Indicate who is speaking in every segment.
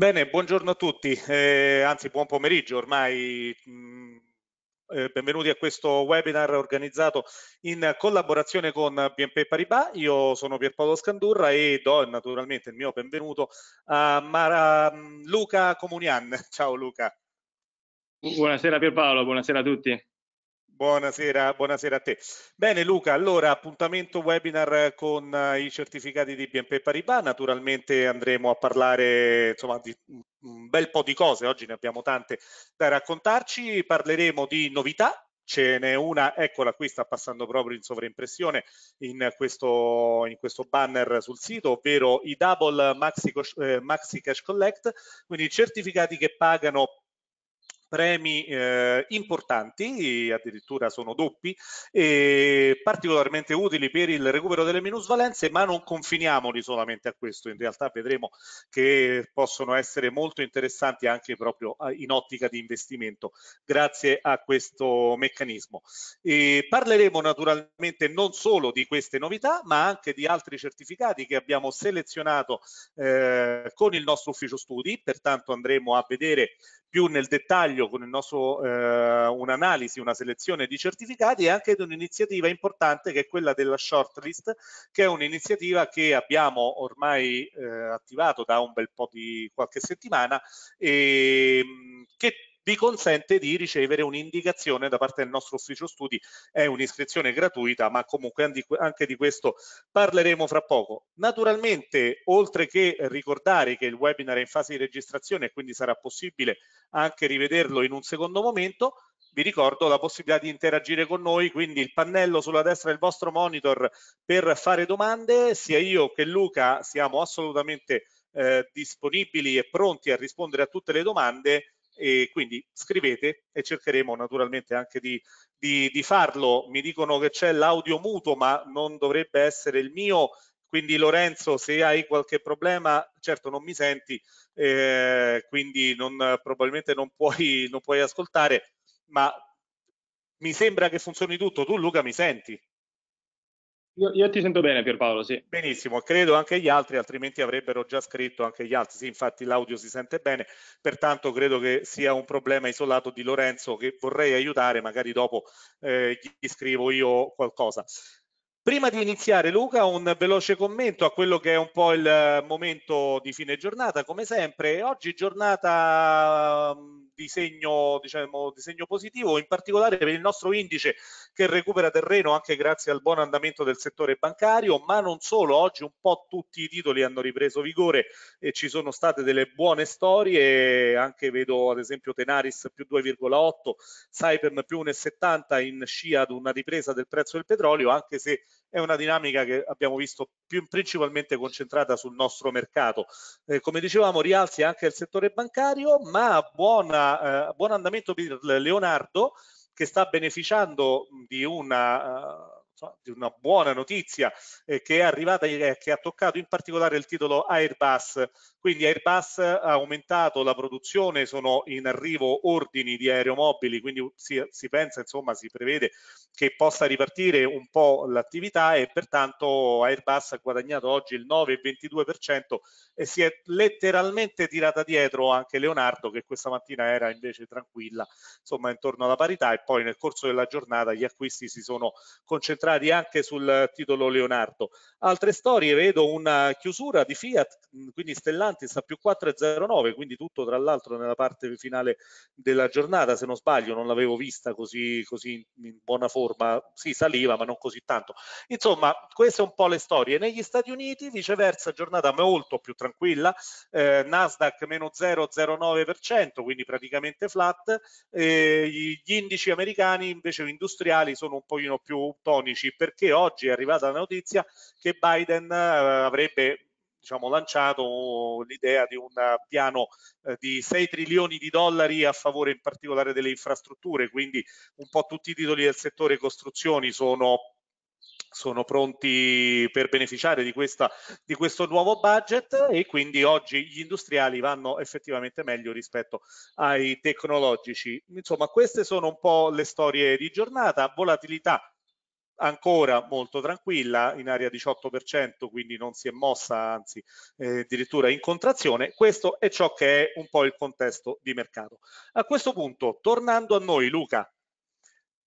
Speaker 1: Bene, buongiorno a tutti, eh, anzi buon pomeriggio ormai. Mm, eh, benvenuti a questo webinar organizzato in collaborazione con BNP Paribas. Io sono Pierpaolo Scandurra e do naturalmente il mio benvenuto a Mara, mm, Luca Comunian. Ciao Luca.
Speaker 2: Buonasera Pierpaolo, buonasera a tutti.
Speaker 1: Buonasera, buonasera, a te. Bene Luca, allora appuntamento webinar con eh, i certificati di BNP Paribas, naturalmente andremo a parlare insomma, di un bel po' di cose, oggi ne abbiamo tante da raccontarci, parleremo di novità, ce n'è una, eccola qui sta passando proprio in sovraimpressione in questo, in questo banner sul sito, ovvero i double maxi, eh, maxi cash collect, quindi certificati che pagano premi eh, importanti, addirittura sono doppi, e particolarmente utili per il recupero delle minusvalenze, ma non confiniamoli solamente a questo, in realtà vedremo che possono essere molto interessanti anche proprio eh, in ottica di investimento, grazie a questo meccanismo. E parleremo naturalmente non solo di queste novità, ma anche di altri certificati che abbiamo selezionato eh, con il nostro ufficio studi, pertanto andremo a vedere più nel dettaglio portfolio con il nostro, eh, un'analisi, una selezione di certificati e anche di un'iniziativa importante che è quella della shortlist, che è un'iniziativa che abbiamo ormai eh, attivato da un bel po' di qualche settimana e mm, che vi consente di ricevere un'indicazione da parte del nostro ufficio studi, è un'iscrizione gratuita, ma comunque anche di questo parleremo fra poco. Naturalmente, oltre che ricordare che il webinar è in fase di registrazione e quindi sarà possibile anche rivederlo in un secondo momento, vi ricordo la possibilità di interagire con noi, quindi il pannello sulla destra del vostro monitor per fare domande, sia io che Luca siamo assolutamente eh, disponibili e pronti a rispondere a tutte le domande e quindi scrivete e cercheremo naturalmente anche di, di, di farlo. Mi dicono che c'è l'audio muto ma non dovrebbe essere il mio, quindi Lorenzo se hai qualche problema certo non mi senti, eh, quindi non, probabilmente non puoi, non puoi ascoltare, ma mi sembra che funzioni tutto. Tu Luca mi senti? Io, io, ti sento bene Pierpaolo, sì. Benissimo, credo anche gli altri, altrimenti avrebbero già scritto anche gli altri. Sì, infatti l'audio si sente bene, pertanto credo che sia un problema isolato di Lorenzo che vorrei aiutare, magari dopo eh, gli scrivo io qualcosa. Prima di iniziare Luca un veloce commento a quello che è un po' il momento di fine giornata, come sempre, oggi giornata di segno, diciamo, di segno positivo, in particolare per il nostro indice che recupera terreno anche grazie al buon andamento del settore bancario, ma non solo, oggi un po' tutti i titoli hanno ripreso vigore e ci sono state delle buone storie, anche vedo ad esempio Tenaris più 2,8, Saipem più 1,70 in scia ad una ripresa del prezzo del petrolio, anche se è una dinamica che abbiamo visto più, principalmente concentrata sul nostro mercato. Eh, come dicevamo, rialzi anche il settore bancario, ma buona, eh, buon andamento per Leonardo che sta beneficiando di una... Uh, di una buona notizia eh, che è arrivata e eh, che ha toccato in particolare il titolo Airbus. Quindi Airbus ha aumentato la produzione, sono in arrivo ordini di aeromobili, quindi si, si pensa, insomma, si prevede che possa ripartire un po' l'attività e pertanto Airbus ha guadagnato oggi il 9,22% e si è letteralmente tirata dietro anche Leonardo che questa mattina era invece tranquilla, insomma, intorno alla parità e poi nel corso della giornata gli acquisti si sono concentrati concentrati anche sul titolo Leonardo. Altre storie, vedo una chiusura di Fiat, quindi Stellantis a più 4,09, quindi tutto tra l'altro nella parte finale della giornata, se non sbaglio, non l'avevo vista così, così in buona forma, sì saliva ma non così tanto. Insomma, queste un po' le storie. Negli Stati Uniti viceversa giornata molto più tranquilla, eh, Nasdaq meno 0,09%, quindi praticamente flat, eh, gli indici americani invece industriali sono un pochino più tonici 2016 perché oggi è arrivata la notizia che Biden eh, avrebbe diciamo, lanciato l'idea di un piano eh, di 6 trilioni di dollari a favore in particolare delle infrastrutture, quindi un po' tutti i titoli del settore costruzioni sono sono pronti per beneficiare di, questa, di, questo nuovo budget e quindi oggi gli industriali vanno effettivamente meglio rispetto ai tecnologici. Insomma, queste sono un po' le storie di giornata, volatilità ancora molto tranquilla in area 18% quindi non si è mossa anzi eh, addirittura in contrazione questo è ciò che è un po' il contesto di mercato a questo punto tornando a noi Luca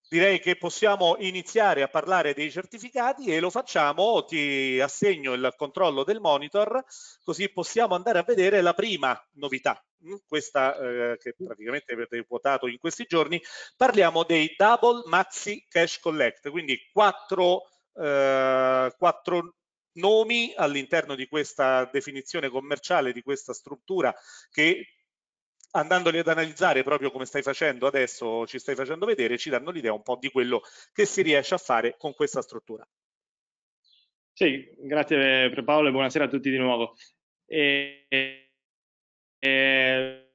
Speaker 1: direi che possiamo iniziare a parlare dei certificati e lo facciamo ti assegno il controllo del monitor così possiamo andare a vedere la prima novità Mm, questa eh, che praticamente avete votato in questi giorni, parliamo dei Double Maxi Cash Collect, quindi quattro, eh, quattro nomi all'interno di questa definizione commerciale, di questa struttura che andandoli ad analizzare proprio come stai facendo adesso, ci stai facendo vedere, ci danno l'idea un po' di quello che si riesce a fare con questa struttura. Sì,
Speaker 2: grazie eh, Paolo e buonasera a tutti di nuovo. E, e, eh,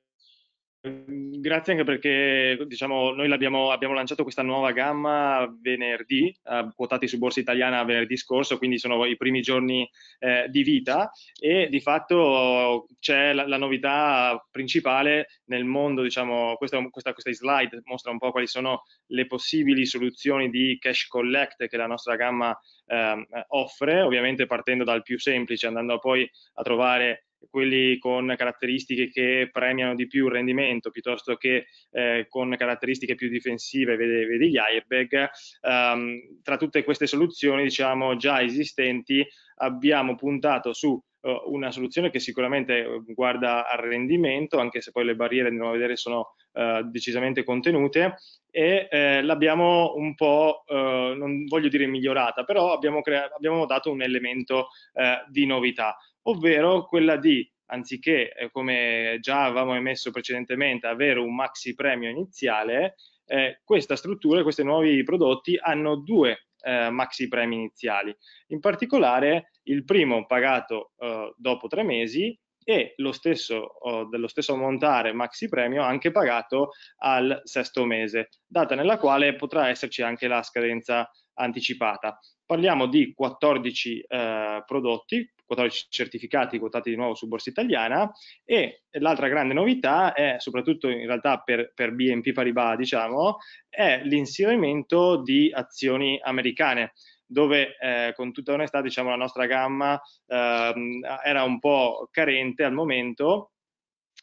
Speaker 2: grazie anche perché diciamo, noi abbiamo lanciato questa nuova gamma venerdì, eh, quotati su Borsa Italiana venerdì scorso, quindi sono i primi giorni eh, di vita e di fatto c'è la, la, novità principale nel mondo, diciamo, questa, questa, questa, slide mostra un po' quali sono le possibili soluzioni di cash collect che la nostra gamma eh, offre, ovviamente partendo dal più semplice, andando poi a trovare quelli con caratteristiche che premiano di più il rendimento piuttosto che eh, con caratteristiche più difensive, vedi, vedi gli airbag, ehm, tra tutte queste soluzioni diciamo già esistenti abbiamo puntato su eh, una soluzione che sicuramente eh, guarda al rendimento, anche se poi le barriere andiamo a vedere sono eh, decisamente contenute e eh, l'abbiamo un po', eh, non voglio dire migliorata, però abbiamo, abbiamo dato un elemento di novità ovvero quella di, anziché eh, come già avevamo emesso precedentemente, avere un maxi premio iniziale, eh, questa struttura, questi nuovi prodotti hanno due eh, maxi premi iniziali. In particolare il primo pagato eh, dopo tre mesi e lo stesso, eh, dello stesso montare maxi premio anche pagato al sesto mese, data nella quale potrà esserci anche la scadenza anticipata. Parliamo di 14 eh, prodotti, 14 certificati quotati di nuovo su Borsa Italiana e l'altra grande novità è, soprattutto in realtà per, per BNP Paribas, diciamo, è l'inserimento di azioni americane dove eh, con tutta onestà diciamo la nostra gamma eh, era un po' carente al momento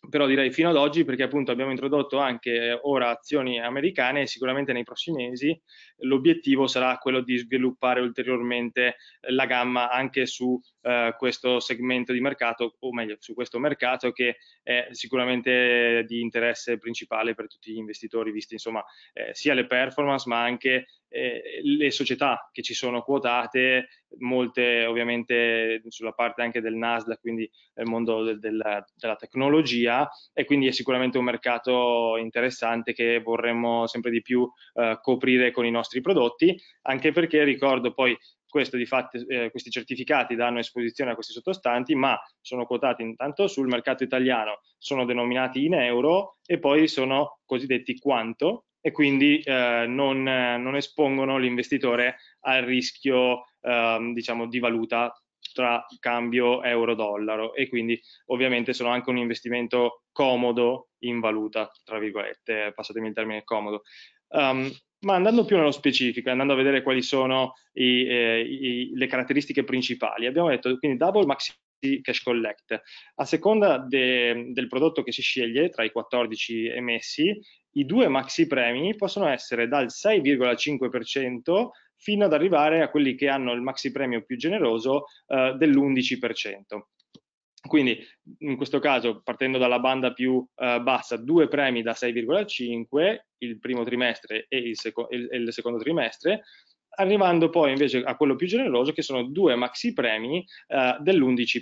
Speaker 2: però direi fino ad oggi perché appunto abbiamo introdotto anche eh, ora azioni americane e sicuramente nei prossimi mesi l'obiettivo sarà quello di sviluppare ulteriormente eh, la gamma anche su eh, questo segmento di mercato o meglio su questo mercato che è sicuramente di interesse principale per tutti gli investitori visti insomma eh, sia le performance ma anche eh, le società che ci sono quotate, molte ovviamente sulla parte anche del Nasdaq, quindi nel mondo del, della, della, tecnologia e quindi è sicuramente un mercato interessante che vorremmo sempre di più eh, coprire con i nostri prodotti, anche perché ricordo poi questo, di fatto, eh, questi certificati danno esposizione a questi sottostanti, ma sono quotati intanto sul mercato italiano, sono denominati in euro e poi sono cosiddetti quanto, e quindi eh, non, non, espongono l'investitore al rischio ehm, diciamo, di valuta tra cambio euro-dollaro e quindi ovviamente sono anche un investimento comodo in valuta, tra virgolette, passatemi il termine comodo. Um, ma andando più nello specifico, andando a vedere quali sono i, eh, i, le caratteristiche principali, abbiamo detto quindi double maximum cash collect. A seconda de, del prodotto che si sceglie, tra i 14 emessi, i due maxi premi possono essere dal 6,5% fino ad arrivare a quelli che hanno il maxi premio più generoso eh, dell'11%. Quindi in questo caso, partendo dalla banda più eh, bassa, due premi da 6,5, il primo trimestre e il, seco e il secondo trimestre, arrivando poi invece a quello più generoso che sono due maxi premi eh, dell'11%.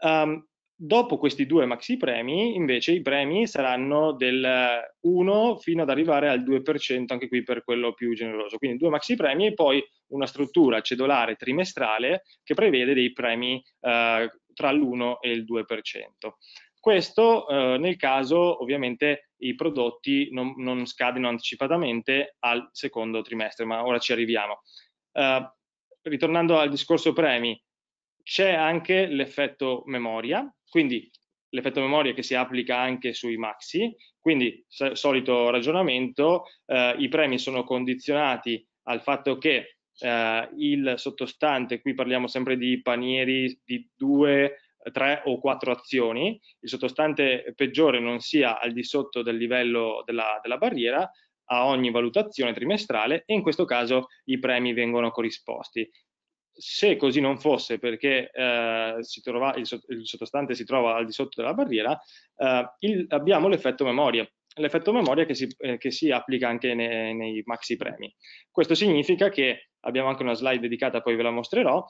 Speaker 2: Um, ehm, dopo questi due maxi premi invece i premi saranno del 1 fino ad arrivare al 2% anche qui per quello più generoso, quindi due maxi premi e poi una struttura cedolare trimestrale che prevede dei premi eh, tra l'1 e il 2%. Questo eh, nel caso ovviamente i prodotti non, non, scadano anticipatamente al secondo trimestre, ma ora ci arriviamo. Eh, ritornando al discorso premi, c'è anche l'effetto memoria, quindi l'effetto memoria che si applica anche sui maxi, quindi solito ragionamento, eh, i premi sono condizionati al fatto che eh, il sottostante, qui parliamo sempre di panieri di due tre o quattro azioni, il sottostante peggiore non sia al di sotto del livello della, della barriera, a ogni valutazione trimestrale e in questo caso i premi vengono corrisposti. Se così non fosse perché eh, trova, il, il, sottostante si trova al di sotto della barriera, eh, il, abbiamo l'effetto memoria. L'effetto memoria che si, eh, che si, applica anche nei, nei maxi premi. Questo significa che abbiamo anche una slide dedicata, poi ve la mostrerò,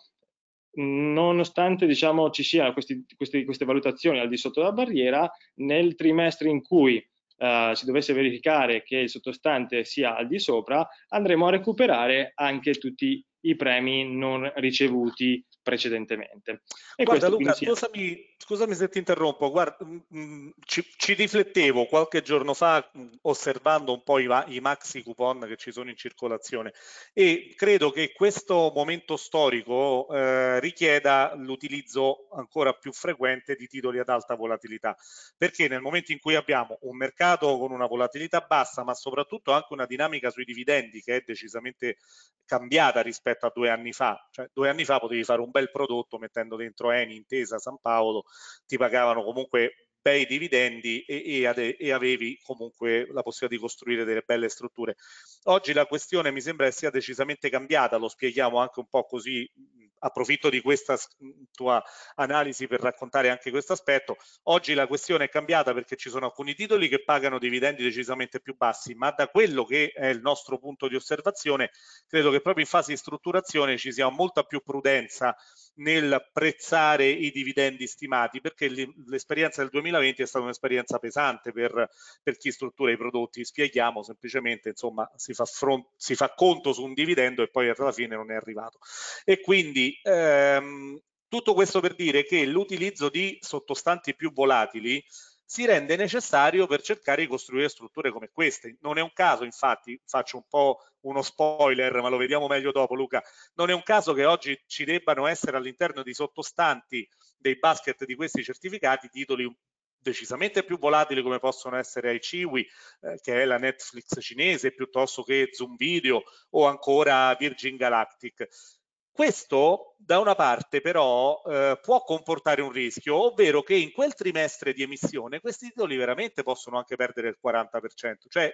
Speaker 2: nonostante diciamo, ci siano questi, questi, queste valutazioni al di sotto della barriera, nel trimestre in cui eh, si dovesse verificare che il sottostante sia al di sopra, andremo a recuperare anche tutti i premi non ricevuti precedentemente. E Guarda Luca,
Speaker 1: scusami, scusami se ti interrompo, guarda, mh, mm, mm, ci, ci, riflettevo qualche giorno fa mh, mm, osservando un po' i, i, maxi coupon che ci sono in circolazione e credo che questo momento storico eh, richieda l'utilizzo ancora più frequente di titoli ad alta volatilità, perché nel momento in cui abbiamo un mercato con una volatilità bassa, ma soprattutto anche una dinamica sui dividendi che è decisamente cambiata rispetto a due anni fa, cioè due anni fa potevi fare un bel prodotto mettendo dentro Eni, Intesa, San Paolo ti pagavano comunque bei dividendi e, e, ade, e, avevi comunque la possibilità di costruire delle belle strutture. Oggi la questione mi sembra che sia decisamente cambiata, lo spieghiamo anche un po' così, approfitto di questa tua analisi per raccontare anche questo aspetto. Oggi la questione è cambiata perché ci sono alcuni titoli che pagano dividendi decisamente più bassi, ma da quello che è il nostro punto di osservazione, credo che proprio in fase di strutturazione ci sia molta più prudenza nel nell'apprezzare i dividendi stimati perché l'esperienza del 2020 è stata un'esperienza pesante per, per, chi struttura i prodotti spieghiamo semplicemente insomma si fa, front, si fa, conto su un dividendo e poi alla fine non è arrivato e quindi ehm, tutto questo per dire che l'utilizzo di sottostanti più volatili si rende necessario per cercare di costruire strutture come queste. Non è un caso, infatti, faccio un po' uno spoiler, ma lo vediamo meglio dopo Luca, non è un caso che oggi ci debbano essere all'interno di sottostanti dei basket di questi certificati titoli decisamente più volatili come possono essere iCiwi, eh, che è la Netflix cinese, piuttosto che Zoom Video o ancora Virgin Galactic. Questo da una parte però eh, può comportare un rischio, ovvero che in quel trimestre di emissione questi titoli veramente possono anche perdere il 40%, cioè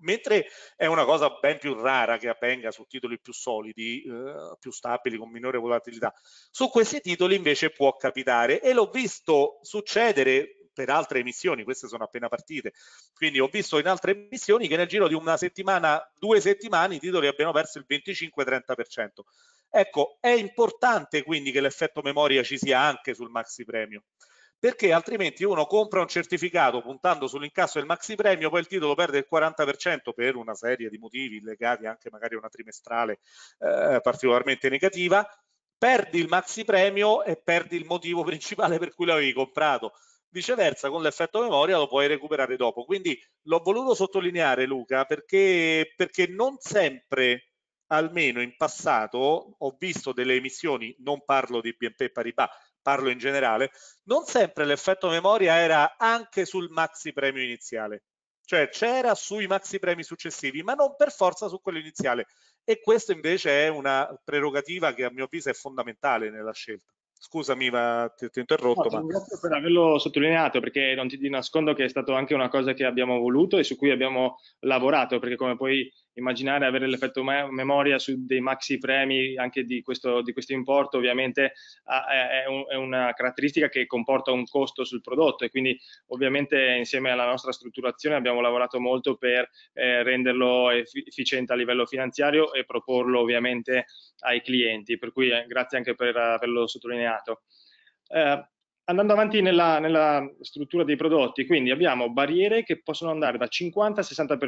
Speaker 1: mentre è una cosa ben più rara che avvenga su titoli più solidi, eh, più stabili, con minore volatilità, su questi titoli invece può capitare e l'ho visto succedere per altre emissioni, queste sono appena partite, quindi ho visto in altre emissioni che nel giro di una settimana, due settimane i titoli abbiano perso il 25-30%. Ecco, è importante quindi che l'effetto memoria ci sia anche sul maxi premio, perché altrimenti uno compra un certificato puntando sull'incasso del maxi premio, poi il titolo perde il 40% per una serie di motivi legati anche magari a una trimestrale eh, particolarmente negativa, perdi il maxi premio e perdi il motivo principale per cui l'avevi comprato. Viceversa, con l'effetto memoria lo puoi recuperare dopo. Quindi l'ho voluto sottolineare, Luca, perché, perché non sempre almeno in passato ho visto delle emissioni, non parlo di BNP Paribas, parlo in generale, non sempre l'effetto memoria era anche sul maxi premio iniziale, cioè c'era sui maxi premi successivi, ma non per forza su quello iniziale. E questo invece è una prerogativa che a mio avviso è fondamentale nella scelta. Scusami, ma ti, ti ho interrotto. No, ma...
Speaker 2: Grazie per averlo sottolineato, perché non ti nascondo che è stata anche una cosa che abbiamo voluto e su cui abbiamo lavorato, perché come poi immaginare avere l'effetto memoria su dei maxi premi anche di questo, di questo importo ovviamente è, un, è, una caratteristica che comporta un costo sul prodotto e quindi ovviamente insieme alla nostra strutturazione abbiamo lavorato molto per eh, renderlo efficiente a livello finanziario e proporlo ovviamente ai clienti, per cui eh, grazie anche per averlo sottolineato. Eh, andando avanti nella, nella, struttura dei prodotti, quindi abbiamo barriere che possono andare da 50 al 60%,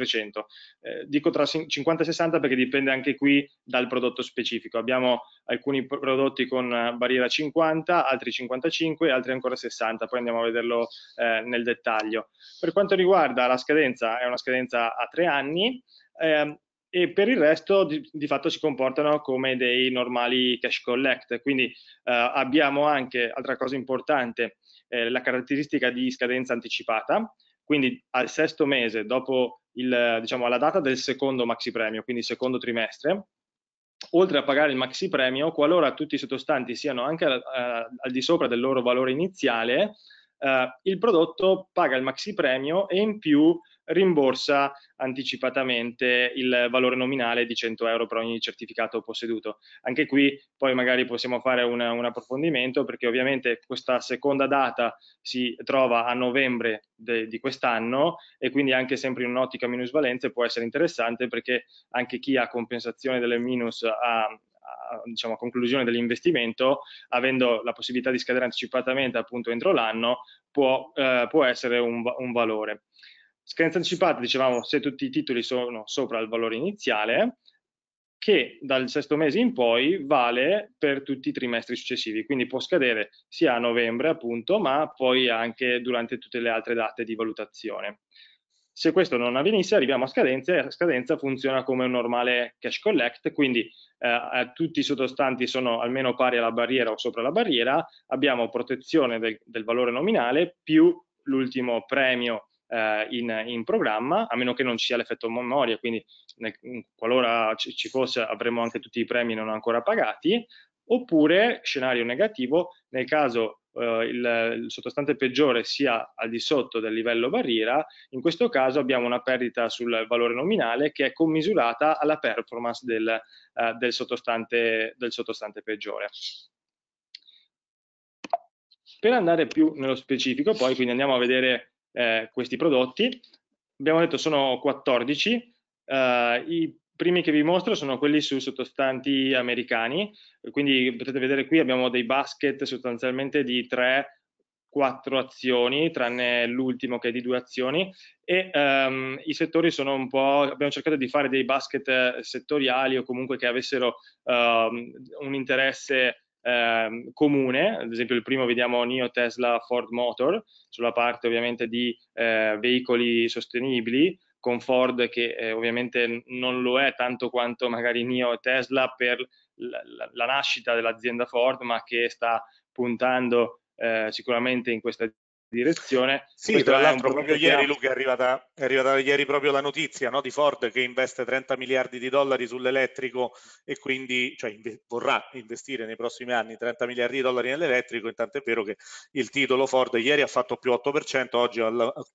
Speaker 2: eh, dico tra 50 e 60 perché dipende anche qui dal prodotto specifico, abbiamo alcuni prodotti con eh, barriera 50, altri 55, altri ancora 60, poi andiamo a vederlo eh, nel dettaglio. Per quanto riguarda la scadenza, è una scadenza a tre anni, eh, e per il resto di, di, fatto si comportano come dei normali cash collect. Quindi eh, abbiamo anche, altra cosa importante, eh, la caratteristica di scadenza anticipata, quindi al sesto mese, dopo il, diciamo, alla data del secondo maxi premio, quindi secondo trimestre, oltre a pagare il maxi premio, qualora tutti i sottostanti siano anche eh, al di sopra del loro valore iniziale, eh, il prodotto paga il maxi premio e in più rimborsa anticipatamente il valore nominale di 100 euro per ogni certificato posseduto. Anche qui poi magari possiamo fare una, un approfondimento perché ovviamente questa seconda data si trova a novembre de, di quest'anno e quindi anche sempre in un'ottica minusvalenze può essere interessante perché anche chi ha compensazione delle minus ha, a, diciamo, a conclusione dell'investimento, avendo la possibilità di scadere anticipatamente appunto entro l'anno, può, eh, può essere un, un valore. Scadenza anticipata, dicevamo, se tutti i titoli sono sopra il valore iniziale, che dal sesto mese in poi vale per tutti i trimestri successivi, quindi può scadere sia a novembre appunto, ma poi anche durante tutte le altre date di valutazione. Se questo non avvenisse arriviamo a scadenza e la scadenza funziona come un normale cash collect, quindi eh, tutti i sottostanti sono almeno pari alla barriera o sopra la barriera, abbiamo protezione del, del valore nominale più l'ultimo premio eh, in, in, programma, a meno che non ci sia l'effetto memoria, quindi nel, mm, qualora ci fosse avremmo anche tutti i premi non ancora pagati, oppure scenario negativo nel caso eh, il, il, sottostante peggiore sia al di sotto del livello barriera, in questo caso abbiamo una perdita sul valore nominale che è commisurata alla performance del, eh, del, sottostante, del sottostante peggiore. Per andare più nello specifico, poi quindi andiamo a vedere eh, questi prodotti. Abbiamo detto sono 14, eh, i primi che vi mostro sono quelli su sottostanti americani, quindi potete vedere qui abbiamo dei basket sostanzialmente di 3 4 azioni, tranne l'ultimo che è di 2 azioni, e um, i settori sono un po', abbiamo cercato di fare dei basket eh, settoriali o comunque che avessero um, un interesse eh, comune, ad esempio il primo vediamo Neo Tesla Ford Motor, sulla parte ovviamente di eh, veicoli sostenibili, con Ford che eh, ovviamente non lo è tanto quanto magari Neo e Tesla per la, la, la nascita dell'azienda Ford, ma che sta puntando eh, sicuramente in questa direzione. Sì, Questo tra l'altro proprio ieri Luca
Speaker 1: è arrivata, è arrivata ieri proprio la notizia no, di Ford che investe 30 miliardi di dollari sull'elettrico e quindi cioè, inve vorrà investire nei prossimi anni 30 miliardi di dollari nell'elettrico, intanto è vero che il titolo Ford ieri ha fatto più 8%, oggi ha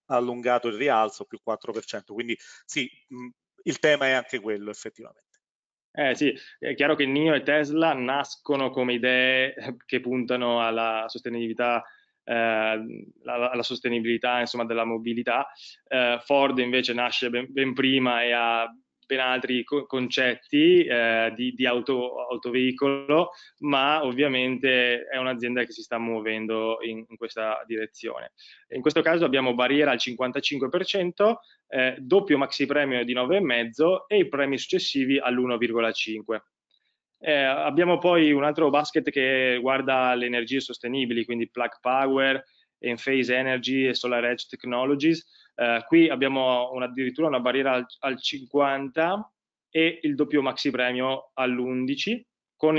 Speaker 1: allungato il rialzo più 4%, quindi sì, mh, il tema è anche quello effettivamente. Eh sì, è chiaro che Nio
Speaker 2: e Tesla nascono come idee che puntano alla sostenibilità alla, ehm, alla, sostenibilità insomma, della mobilità. Eh, Ford invece nasce ben, ben prima e ha ben altri co- concetti eh, di, di auto, autoveicolo, ma ovviamente è un'azienda che si sta muovendo in, in questa direzione. In questo caso abbiamo barriera al 55%, eh, doppio maxi premio di 9,5 e i premi successivi all'1,5. Eh, abbiamo poi un altro basket che guarda le energie sostenibili, quindi Plug Power, Enphase Energy e Solar Edge Technologies. Eh, qui abbiamo un, addirittura una barriera al, al 50 e il doppio maxi premio all'11 con,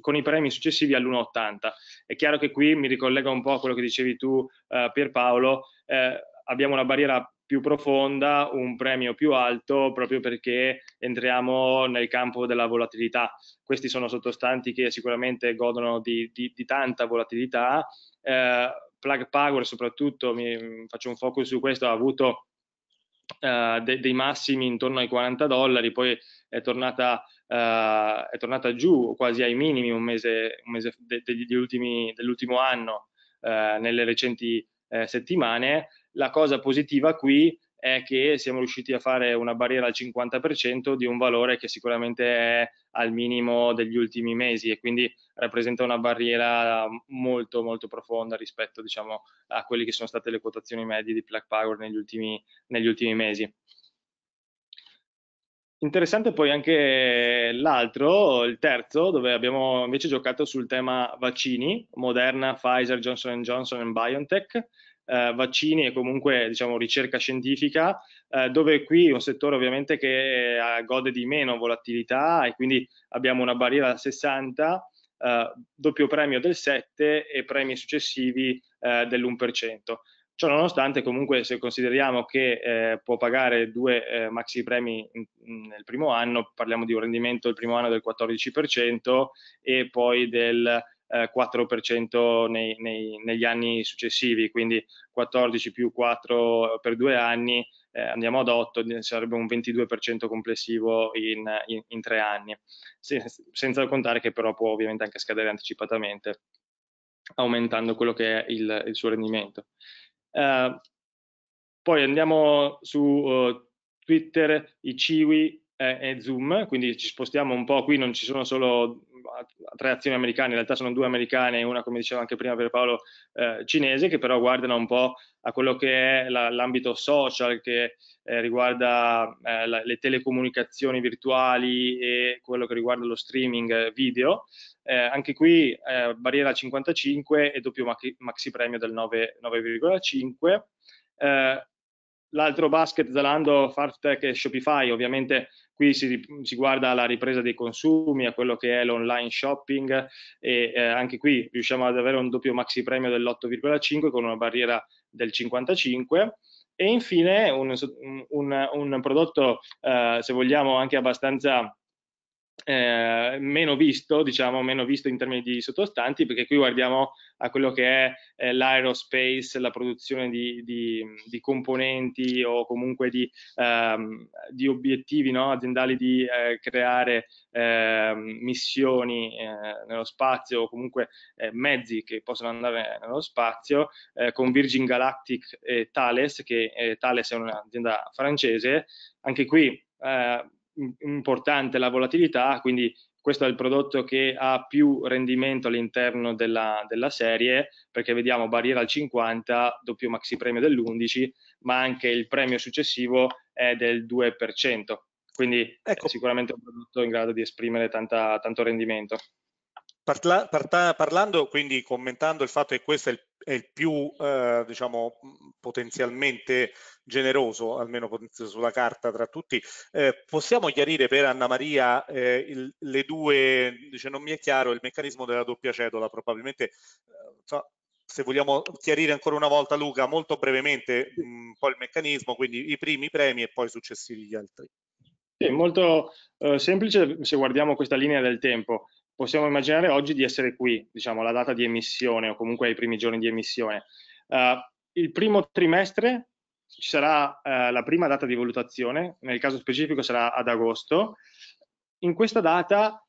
Speaker 2: con, i premi successivi all'1,80. È chiaro che qui mi ricollega un po' a quello che dicevi tu eh, Pierpaolo, eh, abbiamo una barriera più profonda, un premio più alto, proprio perché entriamo nel campo della volatilità. Questi sono sottostanti che sicuramente godono di, di, di tanta volatilità. Eh, Plug Power soprattutto, mi, mm, faccio un focus su questo, ha avuto eh, de, dei massimi intorno ai 40 dollari, poi è tornata, eh, è tornata giù quasi ai minimi un mese, un mese de, de, ultimi, dell'ultimo anno eh, nelle recenti eh, settimane la cosa positiva qui è che siamo riusciti a fare una barriera al 50% di un valore che sicuramente è al minimo degli ultimi mesi e quindi rappresenta una barriera molto molto profonda rispetto diciamo, a quelle che sono state le quotazioni medie di Black Power negli ultimi, negli ultimi mesi. Interessante poi anche l'altro, il terzo, dove abbiamo invece giocato sul tema vaccini, Moderna, Pfizer, Johnson Johnson e BioNTech eh, vaccini e comunque diciamo, ricerca scientifica, eh, dove qui è un settore ovviamente che eh, gode di meno volatilità e quindi abbiamo una barriera da 60, eh, doppio premio del 7 e premi successivi eh, dell'1%. Ciò nonostante comunque se consideriamo che eh, può pagare due maxi premi in, in, nel primo anno, parliamo di un rendimento del primo anno del 14% e poi del eh, 4% nei, nei, negli anni successivi, quindi 14 più 4 per due anni, eh, andiamo ad 8, sarebbe un 22% complessivo in, in, in tre anni, Se, senza contare che però può ovviamente anche scadere anticipatamente, aumentando quello che è il, il suo rendimento. Eh, poi andiamo su uh, Twitter, i Ciwi e Zoom, quindi ci spostiamo un po', qui non ci sono solo tre azioni americane, in realtà sono due americane e una, come diceva anche prima Pierpaolo, eh, cinese, che però guardano un po' a quello che è l'ambito social, che eh, riguarda eh, la, le telecomunicazioni virtuali e quello che riguarda lo streaming eh, video. Eh, anche qui eh, barriera 55 e doppio maxi premio del 9,5. L'altro basket Zalando, Farftech e Shopify, ovviamente Qui si, si, guarda alla ripresa dei consumi, a quello che è l'online shopping e eh, anche qui riusciamo ad avere un doppio maxi premio dell'8,5 con una barriera del 55 e infine un, un, un prodotto eh, se vogliamo anche abbastanza eh, meno visto, diciamo, meno visto in termini di sottostanti, perché qui guardiamo a quello che è eh, l'aerospace, la produzione di, di, di, componenti o comunque di, ehm, di obiettivi no? aziendali di eh, creare ehm, missioni eh, nello spazio o comunque eh, mezzi che possono andare nello spazio, con Virgin Galactic e Thales, che Thales è un'azienda francese. Anche qui eh, importante la volatilità, quindi questo è il prodotto che ha più rendimento all'interno della, della, serie perché vediamo barriera al 50, doppio maxi premio dell'11 ma anche il premio successivo è del 2% quindi ecco. è sicuramente un prodotto in grado di esprimere tanta, tanto rendimento
Speaker 1: Parla, parta, parlando quindi, commentando il fatto che questo è il, è il più, eh, diciamo, potenzialmente generoso, almeno sulla carta tra tutti, eh, possiamo chiarire per Anna Maria eh, il, le due, dice non mi è chiaro, il meccanismo della doppia cedola, probabilmente, eh, se vogliamo chiarire ancora una volta Luca, molto brevemente mm, un po' il meccanismo, quindi i primi premi e poi successivi gli altri. È molto eh, semplice se guardiamo questa linea del tempo
Speaker 2: possiamo immaginare oggi di essere qui, diciamo, la data di emissione o comunque ai primi giorni di emissione. Uh, il primo trimestre ci sarà uh, la prima data di valutazione, nel caso specifico sarà ad agosto. In questa data,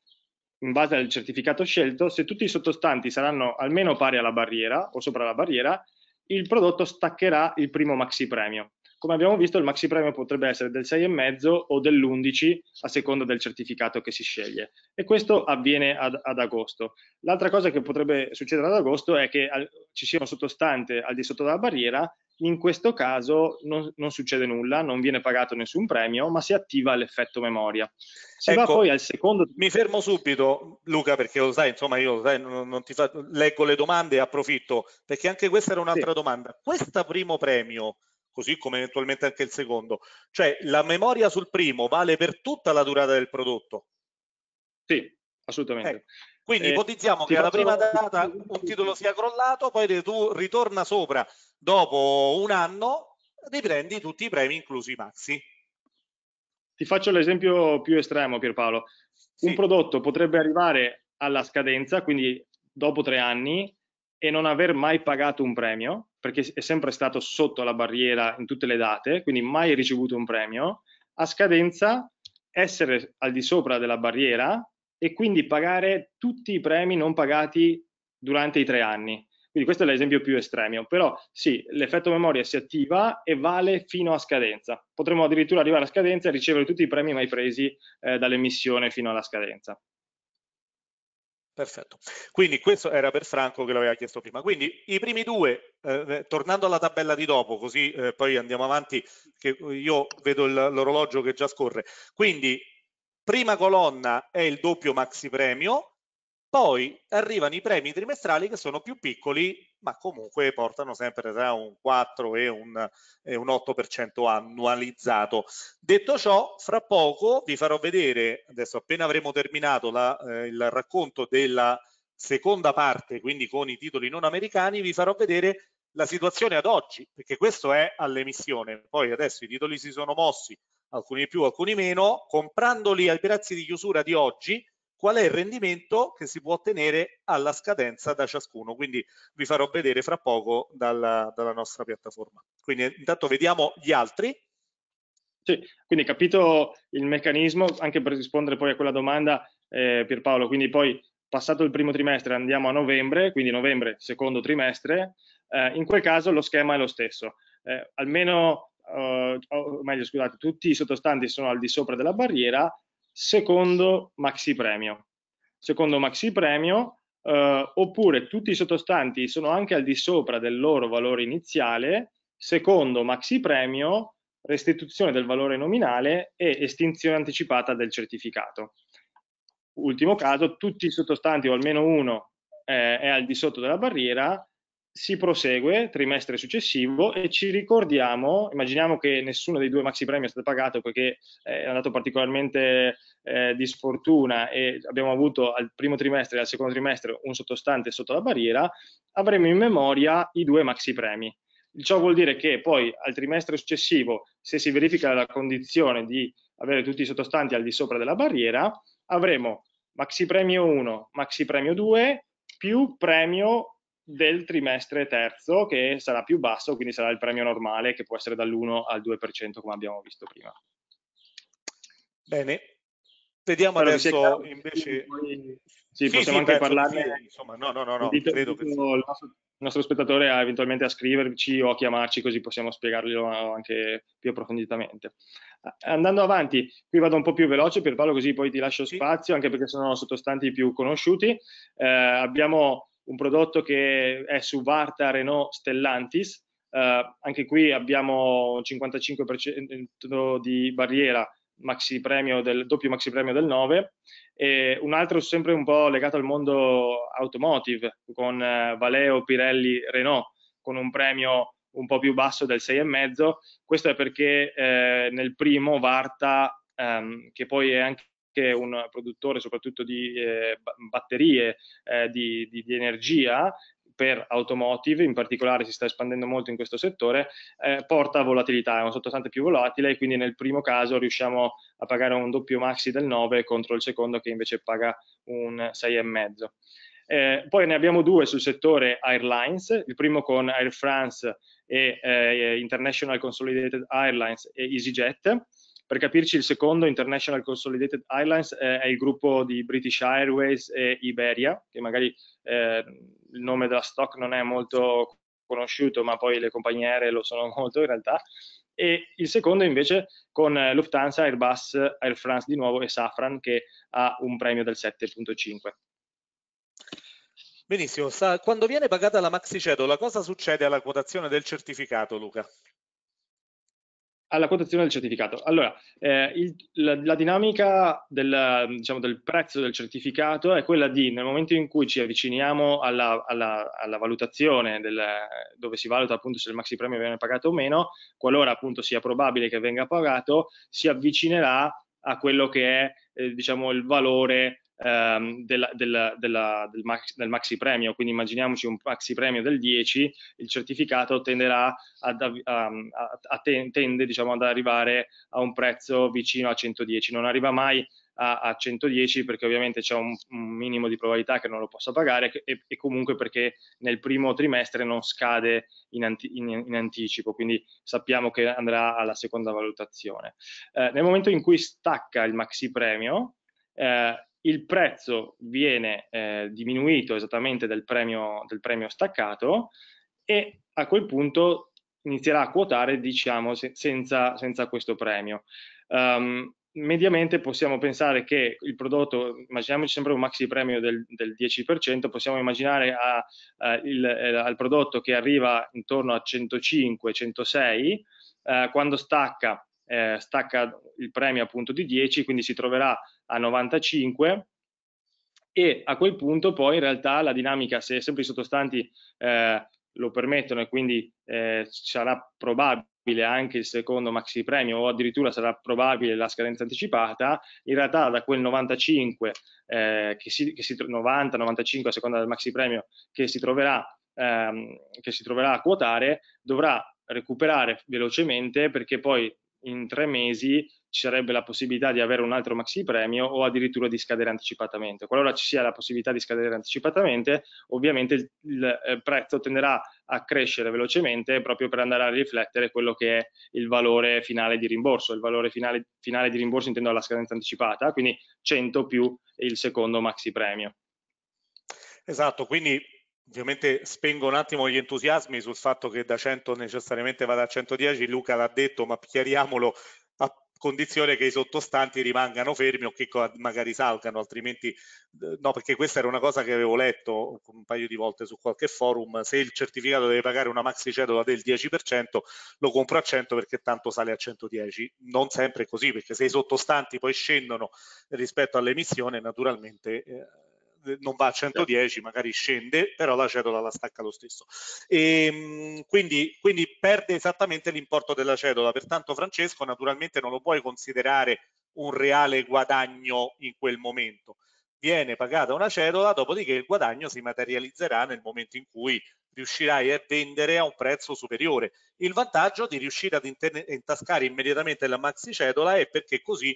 Speaker 2: in base al certificato scelto, se tutti i sottostanti saranno almeno pari alla barriera o sopra la barriera, il prodotto staccherà il primo maxi premio come abbiamo visto il maxi premio potrebbe essere del 6,5 o dell'11 a seconda del certificato che si sceglie e questo avviene ad, ad agosto. L'altra cosa che potrebbe succedere ad agosto è che al, ci un sottostante al di sotto della barriera, in questo caso non, non, succede nulla, non viene pagato nessun
Speaker 1: premio, ma si attiva l'effetto memoria. Si ecco, va poi al secondo... Mi fermo subito Luca perché lo sai, insomma io sai, non, non fa... leggo le domande e approfitto perché anche questa era un'altra sì. domanda. Questo primo premio così come eventualmente anche il secondo. Cioè la memoria sul primo vale per tutta la durata del prodotto? Sì, assolutamente. Eh, quindi eh, ipotizziamo che alla prima data un titolo sia crollato, poi tu ritorna sopra dopo un anno, riprendi tutti i premi, inclusi i maxi. Ti faccio l'esempio più estremo, Pierpaolo. Sì. Un prodotto potrebbe arrivare
Speaker 2: alla scadenza, quindi dopo tre anni, e non aver mai pagato un premio, perché è sempre stato sotto la barriera in tutte le date, quindi mai ricevuto un premio, a scadenza essere al di sopra della barriera e quindi pagare tutti i premi non pagati durante i tre anni. Quindi questo è l'esempio più estremo, però sì, l'effetto memoria si attiva e vale fino a scadenza. Potremmo addirittura arrivare a scadenza e ricevere tutti i premi mai presi eh, dall'emissione fino alla scadenza.
Speaker 1: Perfetto. Quindi questo era per Franco che l'aveva chiesto prima. Quindi i primi due, eh, eh, tornando alla tabella di dopo, così eh, poi andiamo avanti, che io vedo l'orologio che già scorre. Quindi prima colonna è il doppio maxi premio, poi arrivano i premi trimestrali che sono più piccoli, ma comunque portano sempre tra un 4 e un, e un 8% annualizzato. Detto ciò, fra poco vi farò vedere, adesso appena avremo terminato la, eh, il racconto della seconda parte, quindi con i titoli non americani, vi farò vedere la situazione ad oggi, perché questo è all'emissione. Poi adesso i titoli si sono mossi, alcuni più, alcuni meno. Comprandoli ai prezzi di chiusura di oggi, qual è il rendimento che si può ottenere alla scadenza da ciascuno. Quindi vi farò vedere fra poco dalla, dalla nostra piattaforma. Quindi intanto vediamo gli altri. Sì,
Speaker 2: quindi capito il meccanismo, anche per rispondere poi a quella domanda, eh, Pierpaolo, quindi poi passato il primo trimestre andiamo a novembre, quindi novembre, secondo trimestre, eh, in quel caso lo schema è lo stesso. Eh, almeno, eh, o meglio scusate, tutti i sottostanti sono al di sopra della barriera secondo maxi premio. Secondo maxi premio, eh, oppure tutti i sottostanti sono anche al di sopra del loro valore iniziale, secondo maxi premio, restituzione del valore nominale e estinzione anticipata del certificato. Ultimo caso, tutti i sottostanti o almeno uno eh, è al di sotto della barriera, si prosegue trimestre successivo e ci ricordiamo, immaginiamo che nessuno dei due maxi premi è stato pagato perché eh, è andato particolarmente eh, di sfortuna e abbiamo avuto al primo trimestre e al secondo trimestre un sottostante sotto la barriera, avremo in memoria i due maxi premi. Ciò vuol dire che poi al trimestre successivo, se si verifica la condizione di avere tutti i sottostanti al di sopra della barriera, avremo maxi premio 1, maxi premio 2 più premio del trimestre terzo che sarà più basso, quindi sarà il premio normale che può essere dall'1 al 2% come abbiamo visto prima. Bene, vediamo Però adesso chiaro, invece... sì, sì, possiamo sì, anche parlarne. Sì,
Speaker 1: insomma, no, no, no, no credo che...
Speaker 2: Il nostro spettatore a, eventualmente a scriverci o a chiamarci così possiamo spiegarglielo anche più approfonditamente. Andando avanti, qui vado un po' più veloce Pierpaolo così poi ti lascio spazio anche perché sono sottostanti più conosciuti. Eh, abbiamo un prodotto che è su Varta Renault Stellantis, eh, anche qui abbiamo un 55% di barriera maxi premio del doppio maxi premio del 9 e un altro sempre un po' legato al mondo automotive con eh, Valeo, Pirelli, Renault con un premio un po' più basso del 6,5 questo è perché eh, nel primo Varta ehm, che poi è anche che è un produttore soprattutto di eh, batterie eh, di, di, di energia per automotive, in particolare si sta espandendo molto in questo settore, eh, porta a volatilità, è un sottostante più volatile e quindi nel primo caso riusciamo a pagare un doppio maxi del 9 contro il secondo che invece paga un 6,5. Eh, poi ne abbiamo due sul settore airlines, il primo con Air France e eh, International Consolidated Airlines e EasyJet per capirci, il secondo, International Consolidated Airlines, eh, è il gruppo di British Airways e Iberia, che magari eh, il nome della stock non è molto conosciuto, ma poi le compagnie aeree lo sono molto in realtà. E il secondo invece con Lufthansa, Airbus, Air France di nuovo e Safran che ha un premio del 7.5.
Speaker 1: Benissimo, quando viene pagata la maxi cedola cosa succede alla quotazione del certificato Luca? alla quotazione del certificato. Allora,
Speaker 2: eh, il, la, la, dinamica del, diciamo, del, prezzo del certificato è quella di, nel momento in cui ci avviciniamo alla, alla, alla valutazione del, dove si valuta appunto se il maxi premio viene pagato o meno, qualora appunto sia probabile che venga pagato, si avvicinerà a quello che è eh, diciamo, il valore ehm, della, della, della, del, max, del, maxi premio, quindi immaginiamoci un maxi premio del 10, il certificato tenderà ad, ehm, a, a, a tende diciamo, ad arrivare a un prezzo vicino a 110, non arriva mai a, 110 perché ovviamente c'è un, un, minimo di probabilità che non lo possa pagare e, e comunque perché nel primo trimestre non scade in, anti, in, in anticipo, quindi sappiamo che andrà alla seconda valutazione. Eh, nel momento in cui stacca il maxi premio, eh, il prezzo viene eh, diminuito esattamente del premio, del premio staccato e a quel punto inizierà a quotare diciamo se, senza, senza, questo premio. Um, mediamente possiamo pensare che il prodotto, immaginiamoci sempre un maxi premio del, del 10%, possiamo immaginare a, a il, eh, al prodotto che arriva intorno a 105-106, eh, quando stacca eh, stacca il premio appunto di 10, quindi si troverà a 95 e a quel punto poi in realtà la dinamica, se sempre i sottostanti eh, lo permettono e quindi eh, sarà probabile anche il secondo maxi premio o addirittura sarà probabile la scadenza anticipata, in realtà da quel 95 eh, che si, che si 90 95 a seconda del maxi premio che si troverà ehm, che si troverà a quotare dovrà recuperare velocemente perché poi in tre mesi ci sarebbe la possibilità di avere un altro maxi premio o addirittura di scadere anticipatamente. Qualora ci sia la possibilità di scadere anticipatamente, ovviamente il, il eh, prezzo tenderà a crescere velocemente proprio per andare a riflettere quello che è il valore finale di rimborso. Il valore finale, finale di rimborso intendo alla scadenza anticipata, quindi 100 più il secondo maxi premio.
Speaker 1: Esatto, quindi Ovviamente spengo un attimo gli entusiasmi sul fatto che da 100 necessariamente vada a 110, Luca l'ha detto, ma chiariamolo a condizione che i sottostanti rimangano fermi o che magari salgano, altrimenti eh, no, perché questa era una cosa che avevo letto un paio di volte su qualche forum, se il certificato deve pagare una maxi cedola del 10%, lo compro a 100 perché tanto sale a 110, non sempre è così, perché se i sottostanti poi scendono rispetto all'emissione, naturalmente... Eh, eh, non va a 110, certo. magari scende, però la cedola la stacca lo stesso. E, ehm, quindi, quindi perde esattamente l'importo della cedola, pertanto Francesco naturalmente non lo puoi considerare un reale guadagno in quel momento. Viene pagata una cedola, dopodiché il guadagno si materializzerà nel momento in cui riuscirai a vendere a un prezzo superiore. Il vantaggio di riuscire ad intascare immediatamente la maxi cedola è perché così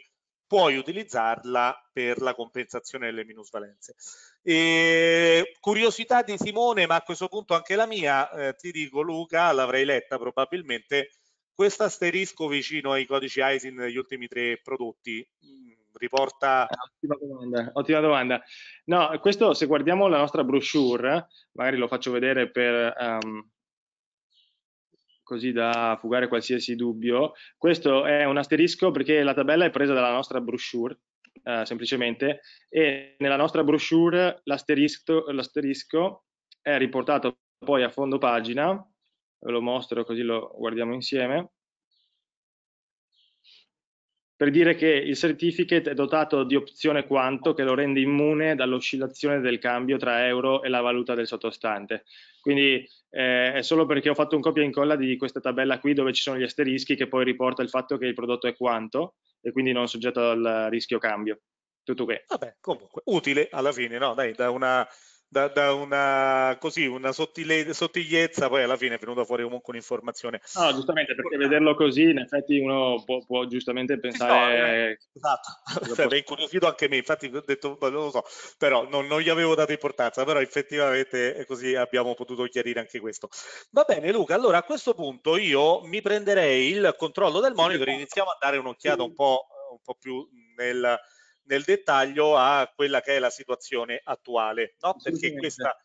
Speaker 1: puoi utilizzarla per la compensazione delle minusvalenze. E ehm, curiosità di Simone, ma a questo punto anche la mia, eh, ti dico Luca, l'avrei letta probabilmente, questo asterisco vicino ai codici ISIN degli ultimi tre prodotti mm, riporta... Eh,
Speaker 2: ottima domanda, ottima domanda. No, questo se guardiamo la nostra brochure, magari lo faccio vedere per, um, così da fugare qualsiasi dubbio. Questo è un asterisco perché la tabella è presa dalla nostra brochure, eh, semplicemente, e nella nostra brochure l'asterisco, l'asterisco è riportato poi a fondo pagina, ve lo mostro così lo guardiamo insieme, per dire che il certificate è dotato di opzione quanto che lo rende immune dall'oscillazione del cambio tra euro e la valuta del sottostante. Quindi eh, è solo perché ho fatto un copia e incolla di questa tabella qui dove ci sono gli asterischi che poi riporta il fatto che il prodotto è quanto e quindi non soggetto al rischio cambio. Tutto qui.
Speaker 1: Vabbè, comunque, utile alla fine, no? Dai, da una da, da una, così, una sottigliezza, poi alla fine è venuta fuori comunque un'informazione.
Speaker 2: No, giustamente, perché vederlo così, in effetti uno può, può giustamente pensare... Eh,
Speaker 1: esatto, cioè, posso... incuriosito anche me, infatti ho detto, non lo so, però non, non, gli avevo dato importanza, però effettivamente eh, così abbiamo potuto chiarire anche questo. Va bene Luca, allora a questo punto io mi prenderei il controllo del monitor e iniziamo a dare un'occhiata un po', un po più nel nel dettaglio a quella che è la situazione attuale, no? Perché questa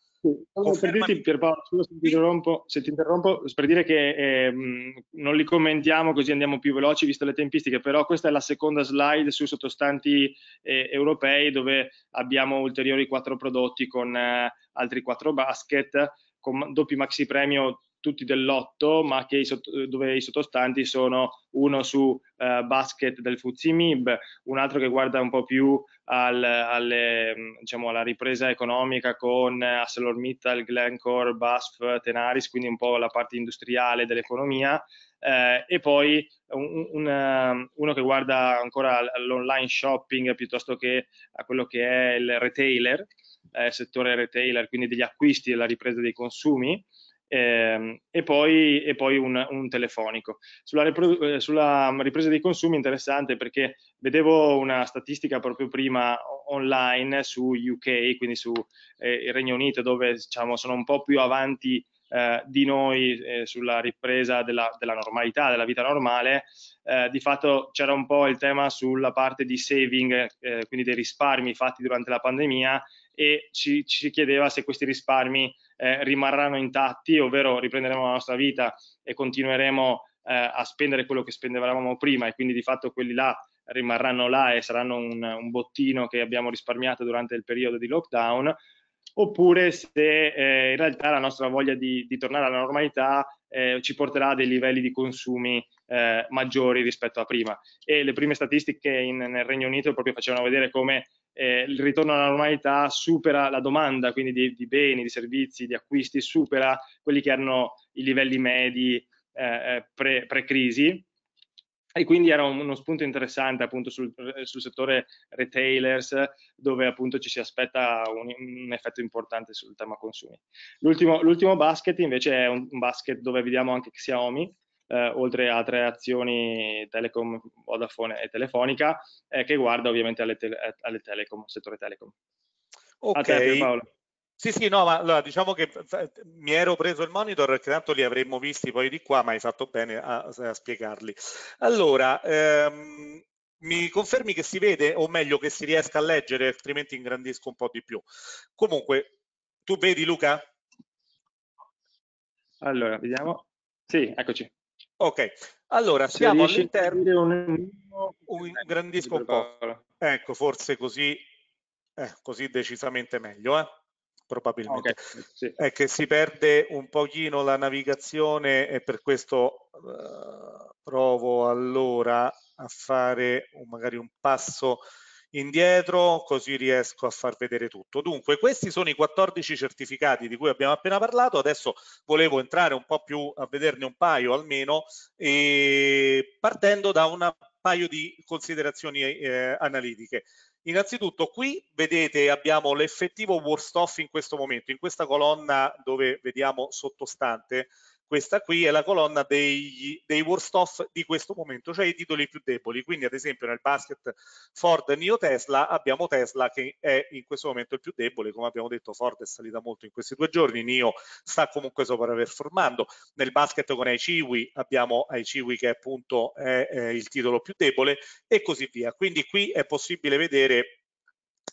Speaker 2: per dirti, Pierpaolo, se ti interrompo, se ti interrompo per dire che ehm, non li commentiamo così andiamo più veloci visto le tempistiche, però questa è la seconda slide sui sottostanti eh, europei dove abbiamo ulteriori quattro prodotti con eh, altri quattro basket, con doppi maxi premio tutti dell'otto, ma i sotto, dove i sottostanti sono uno su eh, basket del Fuzzi MIB, un altro che guarda un po' più al, alle, diciamo, alla ripresa economica con ArcelorMittal, Glencore, BASF, Tenaris, quindi un po' la parte industriale dell'economia, eh, e poi un, un, eh, uno che guarda ancora all'online shopping piuttosto che a quello che è il retailer, eh, settore retailer, quindi degli acquisti e la ripresa dei consumi, Ehm, e poi, e poi un, un, telefonico. Sulla, ripro- eh, sulla, ripresa dei consumi interessante perché vedevo una statistica proprio prima online su UK, quindi su eh, il Regno Unito dove diciamo, sono un po' più avanti eh, di noi eh, sulla ripresa della, della, normalità, della vita normale. Eh, di fatto c'era un po' il tema sulla parte di saving, quindi dei risparmi fatti durante la pandemia e ci, ci chiedeva se questi risparmi eh, rimarranno intatti, ovvero riprenderemo la nostra vita e continueremo eh, a spendere quello che spendevamo prima e quindi di fatto quelli là rimarranno là e saranno un, un bottino che abbiamo risparmiato durante il periodo di lockdown, oppure se eh, in realtà la nostra voglia di, di tornare alla normalità eh, ci porterà a dei livelli di consumi eh, maggiori rispetto a prima. E le prime statistiche in, nel Regno Unito proprio facevano vedere come eh, il ritorno alla normalità supera la domanda, quindi di, di, beni, di servizi, di acquisti, supera quelli che erano i livelli medi eh, eh pre, pre-crisi. E quindi era uno spunto interessante appunto sul, eh, sul settore retailers, dove appunto ci si aspetta un, un effetto importante sul tema consumi. L'ultimo, l'ultimo basket invece è un, un basket dove vediamo anche Xiaomi, eh, oltre a tre azioni Telecom, Vodafone e Telefonica, eh, che guarda ovviamente alle, te eh, alle Telecom, settore Telecom.
Speaker 1: Ok. Sì, sì, no, ma allora, diciamo che mi ero preso il monitor che tanto li avremmo visti poi di qua, ma hai fatto bene a, a spiegarli. Allora, ehm, mi confermi che si vede, o meglio che si riesca a leggere, altrimenti ingrandisco un po' di più. Comunque, tu vedi Luca? Allora, vediamo. Sì, eccoci. Ok, allora siamo all'interno un... un eh, grandisco po'. Ecco, forse così, eh, così decisamente meglio, eh? probabilmente. Okay, sì. È che si perde un pochino la navigazione e per questo eh, provo allora a fare un, magari un passo indietro così riesco a far vedere tutto. Dunque questi sono i 14 certificati di cui abbiamo appena parlato, adesso volevo entrare un po' più a vederne un paio almeno e partendo da un paio di considerazioni eh, analitiche. Innanzitutto qui vedete abbiamo l'effettivo worst off in questo momento, in questa colonna dove vediamo sottostante questa qui è la colonna dei, dei worst off di questo momento, cioè i titoli più deboli. Quindi ad esempio nel basket Ford Neo Tesla abbiamo Tesla che è in questo momento il più debole, come abbiamo detto Ford è salita molto in questi due giorni, Neo sta comunque sopravperformando. Nel basket con Aichiwi abbiamo Aichiwi che appunto è, è il titolo più debole e così via. Quindi qui è possibile vedere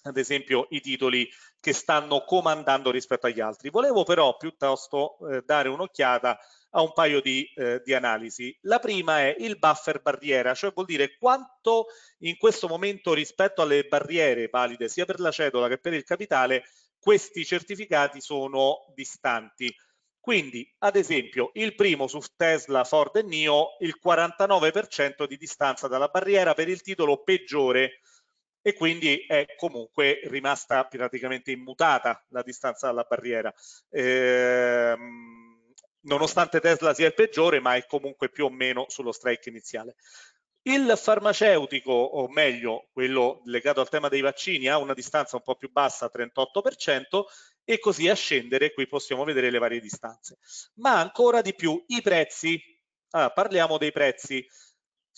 Speaker 1: ad esempio i titoli che stanno comandando rispetto agli altri. Volevo però piuttosto eh, dare un'occhiata a un paio di, eh, di, analisi. La prima è il buffer barriera, cioè vuol dire quanto in questo momento rispetto alle barriere valide sia per la cedola che per il capitale questi certificati sono distanti. Quindi, ad esempio, il primo su Tesla, Ford e NIO, il 49% di distanza dalla barriera per il titolo peggiore e quindi è comunque rimasta praticamente immutata la distanza dalla barriera. Ehm, nonostante Tesla sia il peggiore, ma è comunque più o meno sullo strike iniziale. Il farmaceutico, o meglio, quello legato al tema dei vaccini, ha una distanza un po' più bassa, 38%, e così a scendere qui possiamo vedere le varie distanze. Ma ancora di più i prezzi. Allora, ah, parliamo dei prezzi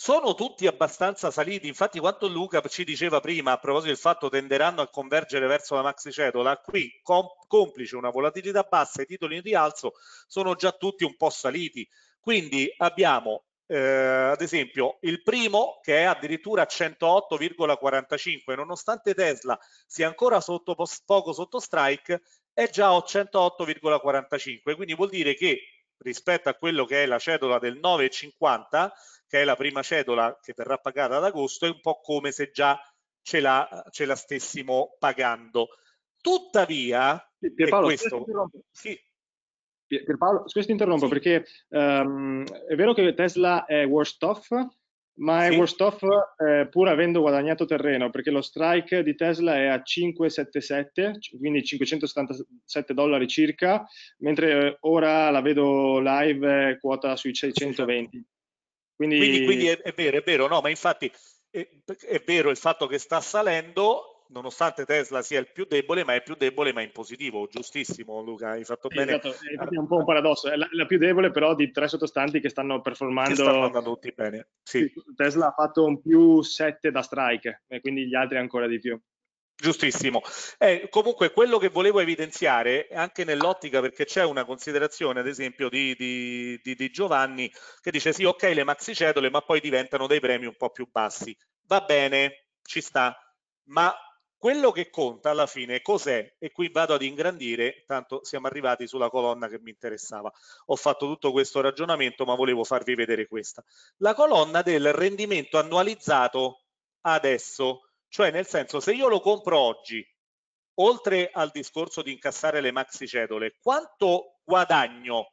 Speaker 1: sono tutti abbastanza saliti, infatti quanto Luca ci diceva prima a proposito del fatto tenderanno a convergere verso la maxi cedola, qui com complice una volatilità bassa e titoli in rialzo sono già tutti un po' saliti, quindi abbiamo eh, ad esempio il primo che è addirittura 108,45 nonostante Tesla sia ancora sotto, poco sotto strike è già 108,45 quindi vuol dire che rispetto a quello che è la cedola del 9,50 che è la prima cedola che verrà pagata ad agosto è un po' come se già ce la, ce la stessimo pagando tuttavia Pierpaolo, questo, sì, Pierpaolo, scusa ti interrompo sì. perché
Speaker 2: um, è vero che Tesla è worst off ma sì. Wurstoff, eh, pur avendo guadagnato terreno, perché lo strike di Tesla è a 577, quindi 577 dollari circa, mentre eh, ora la vedo live eh, quota sui 620. Quindi, quindi, quindi è,
Speaker 1: è, vero, è vero, no, ma infatti è, eh, è vero il fatto che sta salendo nonostante Tesla sia il più debole, ma è più debole ma in positivo, giustissimo Luca, hai fatto bene. Esatto, è un po'
Speaker 2: un paradosso, è la, la più debole però di tre sottostanti che stanno performando. Che stanno andando tutti bene, sì. Tesla ha fatto un più 7
Speaker 1: da strike, e quindi gli altri ancora di più. Giustissimo. Eh, comunque quello che volevo evidenziare, anche nell'ottica, perché c'è una considerazione, ad esempio, di, di, di, di Giovanni, che dice sì, ok, le cedole, ma poi diventano dei premi un po' più bassi. Va bene, ci sta, ma quello che conta alla fine cos'è? E qui vado ad ingrandire, tanto siamo arrivati sulla colonna che mi interessava. Ho fatto tutto questo ragionamento, ma volevo farvi vedere questa. La colonna del rendimento annualizzato adesso, cioè nel senso se io lo compro oggi, oltre al discorso di incassare le maxi cedole, quanto guadagno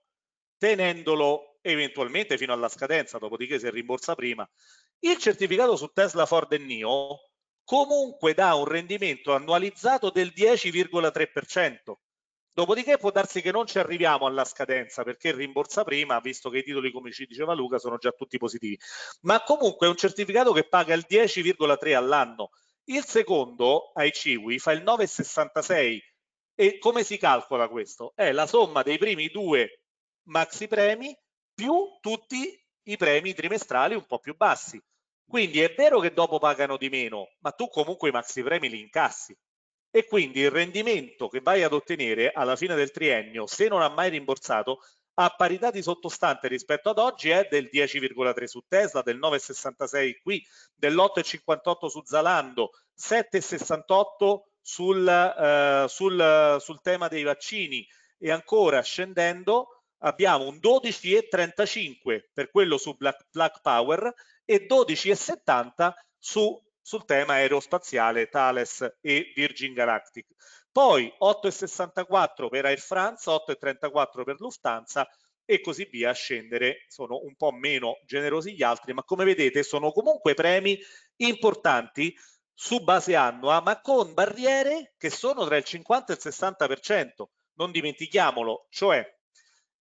Speaker 1: tenendolo eventualmente fino alla scadenza, dopodiché se rimborsa prima, il certificato su Tesla Ford e NIO comunque dà un rendimento annualizzato del 10,3%. Dopodiché può darsi che non ci arriviamo alla scadenza perché rimborsa prima, visto che i titoli, come ci diceva Luca, sono già tutti positivi. Ma comunque è un certificato che paga il 10,3 all'anno. Il secondo, ai Ciwi, fa il 9,66. E come si calcola questo? È la somma dei primi due maxi premi più tutti i premi trimestrali un po' più bassi. Quindi è vero che dopo pagano di meno, ma tu comunque i maxi premi li incassi e quindi il rendimento che vai ad ottenere alla fine del triennio, se non ha mai rimborsato, a parità di sottostante rispetto ad oggi è del 10,3 su Tesla, del 9,66 qui, dell'8,58 su Zalando, 7,68 sul, eh, sul, sul tema dei vaccini e ancora scendendo abbiamo un 12,35 per quello su Black, Black Power e 12,70 su, sul tema aerospaziale Thales e Virgin Galactic. Poi 8,64 per Air France, 8,34 per Lufthansa e così via a scendere. Sono un po' meno generosi gli altri, ma come vedete sono comunque premi importanti su base annua, ma con barriere che sono tra il 50 e il 60%. Non dimentichiamolo, cioè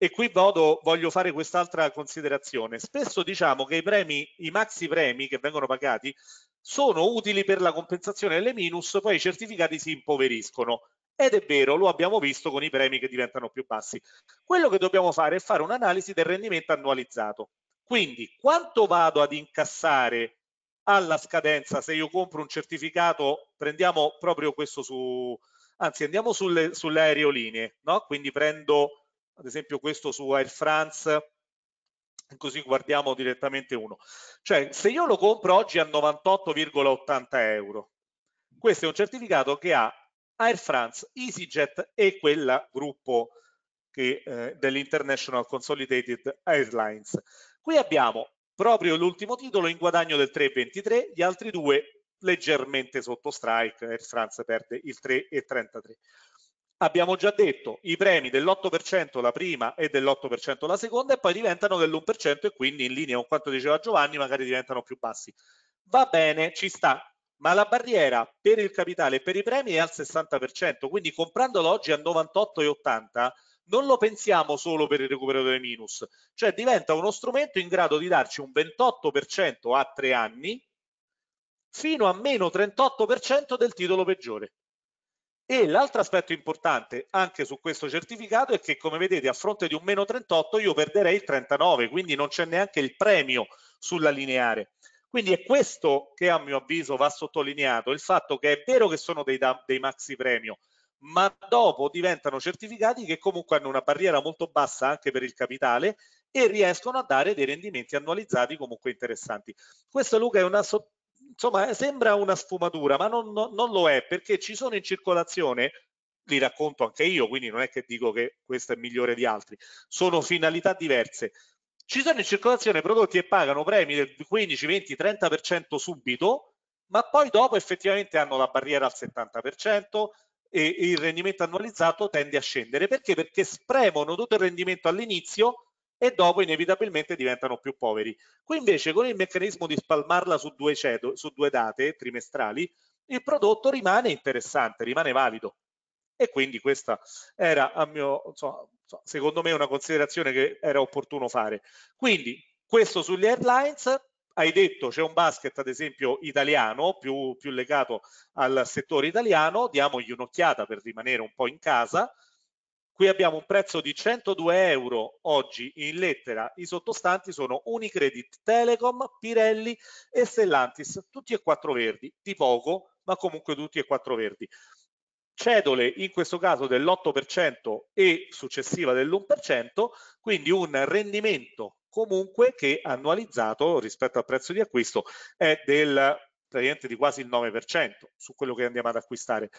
Speaker 1: e qui vado, voglio fare quest'altra considerazione. Spesso diciamo che i premi, i maxi premi che vengono pagati sono utili per la compensazione delle minus, poi i certificati si impoveriscono. Ed è vero, lo abbiamo visto con i premi che diventano più bassi. Quello che dobbiamo fare è fare un'analisi del rendimento annualizzato. Quindi quanto vado ad incassare alla scadenza se io compro un certificato, prendiamo proprio questo su, anzi andiamo sulle, sulle aerolinee, no? quindi prendo ad esempio questo su Air France, così guardiamo direttamente uno. Cioè, se io lo compro oggi a 98,80 euro, questo è un certificato che ha Air France, EasyJet e quella gruppo che, eh, dell'International Consolidated Airlines. Qui abbiamo proprio l'ultimo titolo in guadagno del 3,23, gli altri due leggermente sotto strike, Air France perde il 3,33 abbiamo già detto i premi dell'8% la prima e dell'8% la seconda e poi diventano dell'1% e quindi in linea con quanto diceva Giovanni magari diventano più bassi. Va bene, ci sta, ma la barriera per il capitale e per i premi è al 60%, quindi comprandolo oggi a 98,80 non lo pensiamo solo per il recupero dei minus, cioè diventa uno strumento in grado di darci un 28% a tre anni fino a meno 38% del titolo peggiore. E l'altro aspetto importante anche su questo certificato è che come vedete a fronte di un meno 38 io perderei il 39, quindi non c'è neanche il premio sulla lineare. Quindi è questo che a mio avviso va sottolineato, il fatto che è vero che sono dei, dei maxi premio, ma dopo diventano certificati che comunque hanno una barriera molto bassa anche per il capitale e riescono a dare dei rendimenti annualizzati comunque interessanti. Questo Luca è una, so insomma, eh, sembra una sfumatura, ma non, non, non lo è perché ci sono in circolazione li racconto anche io, quindi non è che dico che questo è migliore di altri, sono finalità diverse. Ci sono in circolazione prodotti che pagano premi del 15, 20, 30% subito, ma poi dopo effettivamente hanno la barriera al 70% e il rendimento annualizzato tende a scendere. Perché? Perché spremono tutto il rendimento all'inizio e dopo inevitabilmente diventano più poveri. Qui invece con il meccanismo di spalmarla su due, cedo, su due date trimestrali, il prodotto rimane interessante, rimane valido. E quindi questa era, a mio, insomma, secondo me, una considerazione che era opportuno fare. Quindi questo sugli airlines, hai detto c'è un basket ad esempio italiano più, più, legato al settore italiano diamogli un'occhiata per rimanere un po' in casa Qui abbiamo un prezzo di 102 euro oggi in lettera, i sottostanti sono Unicredit, Telecom, Pirelli e Stellantis, tutti e quattro verdi, di poco, ma comunque tutti e quattro verdi. Cedole in questo caso dell'8% e successiva dell'1%, quindi un rendimento comunque che annualizzato rispetto al prezzo di acquisto è del di quasi il 9% su quello che andiamo ad acquistare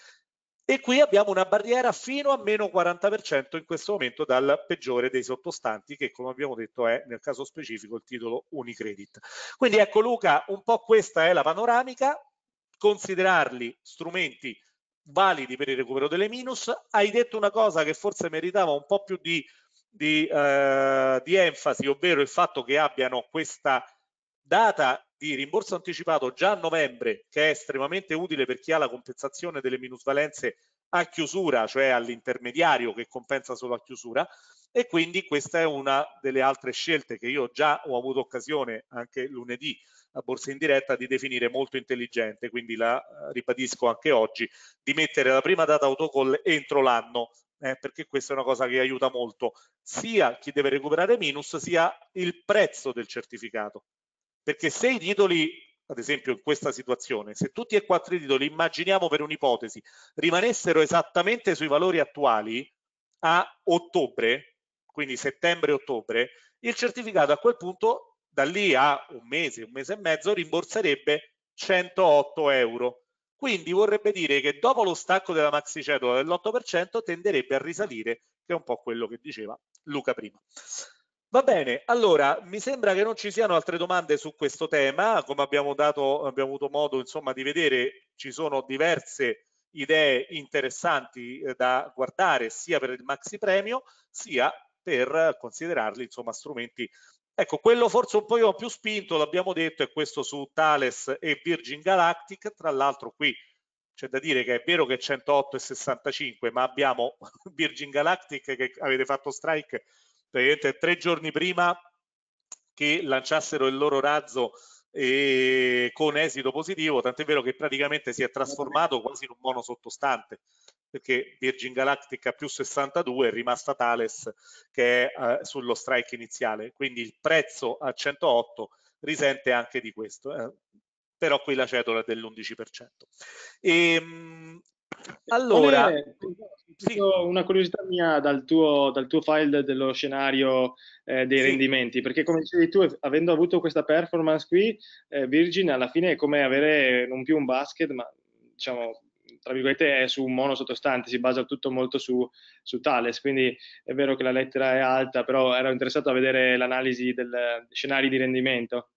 Speaker 1: e qui abbiamo una barriera fino a meno 40% in questo momento dal peggiore dei sottostanti che come abbiamo detto è nel caso specifico il titolo Unicredit. Quindi ecco Luca, un po' questa è la panoramica, considerarli strumenti validi per il recupero delle minus, hai detto una cosa che forse meritava un po' più di, di, eh, di enfasi, ovvero il fatto che abbiano questa data di rimborso anticipato già a novembre, che è estremamente utile per chi ha la compensazione delle minusvalenze a chiusura, cioè all'intermediario che compensa solo a chiusura, e quindi questa è una delle altre scelte che io già ho avuto occasione anche lunedì a borsa in diretta di definire molto intelligente, quindi la eh, ribadisco anche oggi, di mettere la prima data autocall entro l'anno, eh, perché questa è una cosa che aiuta molto sia chi deve recuperare minus sia il prezzo del certificato. Perché se i titoli, ad esempio in questa situazione, se tutti e quattro i titoli, immaginiamo per un'ipotesi, rimanessero esattamente sui valori attuali a ottobre, quindi settembre-ottobre, il certificato a quel punto, da lì a un mese, un mese e mezzo, rimborserebbe 108 euro. Quindi vorrebbe dire che dopo lo stacco della maxi cedola dell'8% tenderebbe a risalire, che è un po' quello che diceva Luca prima. Va bene, allora mi sembra che non ci siano altre domande su questo tema, come abbiamo, dato, abbiamo avuto modo insomma, di vedere ci sono diverse idee interessanti eh, da guardare sia per il maxi premio sia per considerarli insomma, strumenti. Ecco, quello forse un po' più spinto, l'abbiamo detto, è questo su Thales e Virgin Galactic, tra l'altro qui c'è da dire che è vero che 108 e 65, ma abbiamo Virgin Galactic che avete fatto strike praticamente tre giorni prima che lanciassero il loro razzo e eh, con esito positivo, tant'è vero che praticamente si è trasformato quasi in un mono sottostante, perché Virgin Galactic a più 62 è rimasta Thales che è eh, sullo strike iniziale, quindi il prezzo a 108 risente anche di questo. Eh però qui la cedola è dell'11%. E, ehm, allora, sì.
Speaker 2: una curiosità mia dal tuo, dal tuo file dello scenario eh, dei Sì. rendimenti, perché come dicevi tu, avendo avuto questa performance qui, eh, Virgin alla fine è come avere non più un basket, ma diciamo, tra virgolette, è su un mono sottostante, si basa tutto molto su, su Thales, quindi è vero che la lettera è alta, però ero interessato a vedere l'analisi
Speaker 1: del dei scenari di rendimento.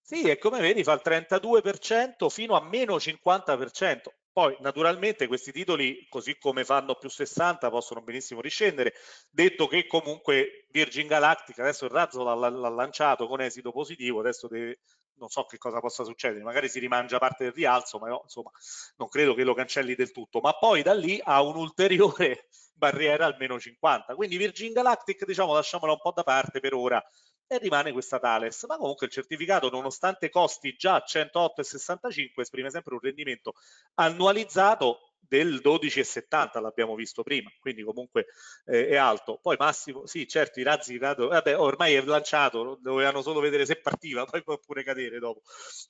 Speaker 1: Sì, e come vedi fa il 32% fino a meno 50%, poi naturalmente questi titoli, così come fanno più 60, possono benissimo riscendere, detto che comunque Virgin Galactic, adesso il razzo l'ha lanciato con esito positivo, adesso deve, non so che cosa possa succedere, magari si rimangia parte del rialzo, ma io, insomma non credo che lo cancelli del tutto, ma poi da lì ha un'ulteriore barriera almeno 50. Quindi Virgin Galactic, diciamo, lasciamola un po' da parte per ora, e rimane questa Thales, ma comunque il certificato nonostante costi già 108,65 esprime sempre un rendimento annualizzato del 12,70 l'abbiamo visto prima, quindi comunque eh, è alto. Poi Massimo, sì, certo, i razzi cadono, vabbè, ormai è lanciato, dovevano solo vedere se partiva, poi può pure cadere dopo,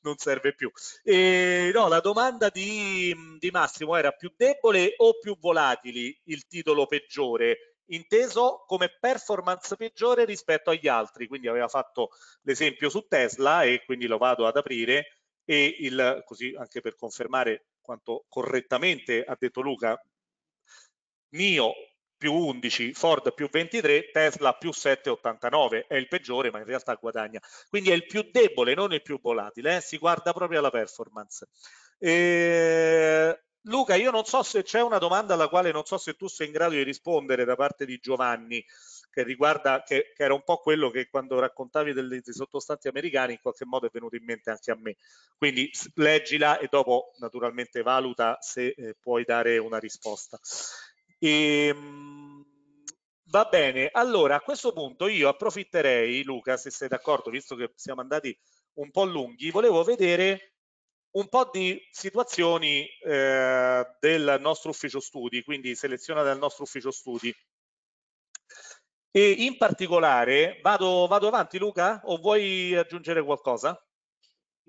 Speaker 1: non serve più. E, no, la domanda di, di Massimo era più debole o più volatili il titolo peggiore? inteso come performance peggiore rispetto agli altri, quindi aveva fatto l'esempio su Tesla e quindi lo vado ad aprire e il, così anche per confermare quanto correttamente ha detto Luca, NIO più 11, Ford più 23, Tesla più 7,89 è il peggiore ma in realtà guadagna, quindi è il più debole non il più volatile, eh? si guarda proprio alla performance. E ehm, Luca, io non so se c'è una domanda alla quale non so se tu sei in grado di rispondere da parte di Giovanni, che riguarda, che, che era un po' quello che quando raccontavi dei, dei sottostanti americani in qualche modo è venuto in mente anche a me. Quindi leggila e dopo naturalmente valuta se eh, puoi dare una risposta. E, ehm, va bene, allora a questo punto io approfitterei, Luca, se sei d'accordo, visto che siamo andati un po' lunghi, volevo vedere un po' di situazioni eh, del nostro ufficio studi, quindi selezionate dal nostro ufficio studi. E in particolare, vado, vado avanti Luca o vuoi aggiungere qualcosa?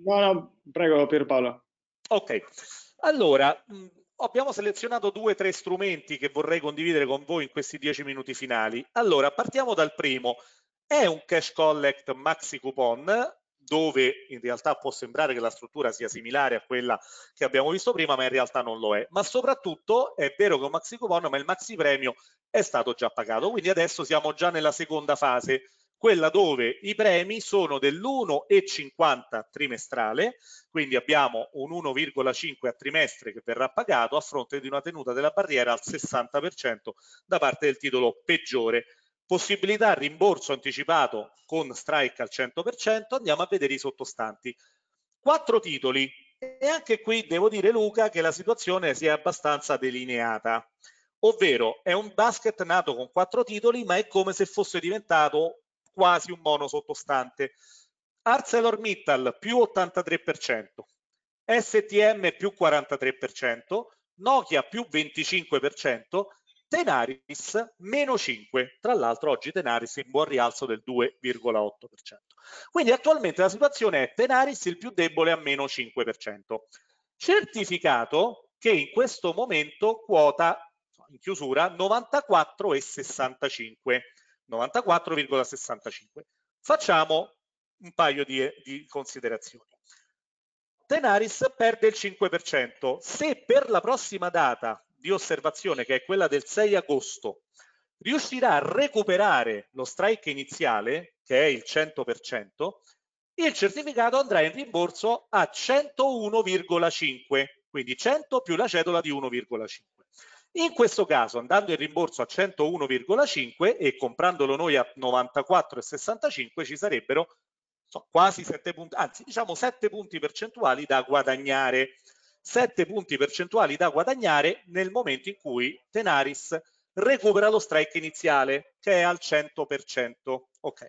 Speaker 2: No, no, prego Pierpaolo.
Speaker 1: Ok, allora abbiamo selezionato due o tre strumenti che vorrei condividere con voi in questi dieci minuti finali. Allora, partiamo dal primo. È un cash collect maxi coupon dove in realtà può sembrare che la struttura sia similare a quella che abbiamo visto prima, ma in realtà non lo è. Ma soprattutto è vero che è un maxi coupon, ma il maxi premio è stato già pagato, quindi adesso siamo già nella seconda fase, quella dove i premi sono dell'1,50 trimestrale, quindi abbiamo un 1,5 a trimestre che verrà pagato a fronte di una tenuta della barriera al 60% da parte del titolo peggiore Possibilità rimborso anticipato con strike al 100%, andiamo a vedere i sottostanti. Quattro titoli e anche qui devo dire Luca che la situazione si è abbastanza delineata, ovvero è un basket nato con quattro titoli ma è come se fosse diventato quasi un mono sottostante. ArcelorMittal più 83%, STM più 43%, Nokia più 25%, Tenaris meno 5, tra l'altro oggi Tenaris in buon rialzo del 2,8%. Quindi attualmente la situazione è Tenaris il più debole a meno 5%, certificato che in questo momento quota in chiusura 94,65, 94,65. Facciamo un paio di, di considerazioni. Tenaris perde il 5%, se per la prossima data di osservazione, che è quella del 6 agosto, riuscirà a recuperare lo strike iniziale, che è il 100%, il certificato andrà in rimborso a 101,5, quindi 100 più la cedola di 1,5. In questo caso, andando in rimborso a 101,5 e comprandolo noi a 94,65, ci sarebbero so, quasi 7 punti, anzi diciamo 7 punti percentuali da guadagnare. 7 punti percentuali da guadagnare nel momento in cui Tenaris recupera lo strike iniziale che è al 100%. Ok.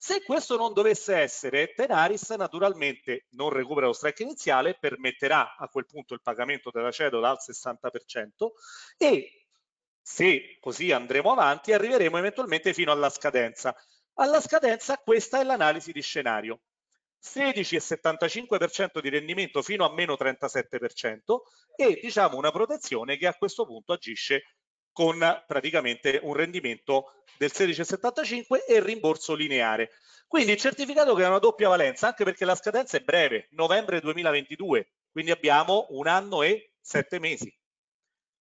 Speaker 1: Se questo non dovesse essere, Tenaris naturalmente non recupera lo strike iniziale, permetterà a quel punto il pagamento della cedola al 60% e se così andremo avanti arriveremo eventualmente fino alla scadenza. Alla scadenza questa è l'analisi di scenario. 16,75% di rendimento fino a meno 37% e diciamo una protezione che a questo punto agisce con praticamente un rendimento del 16,75 e rimborso lineare. Quindi il certificato che ha una doppia valenza, anche perché la scadenza è breve, novembre 2022, quindi abbiamo un anno e sette mesi.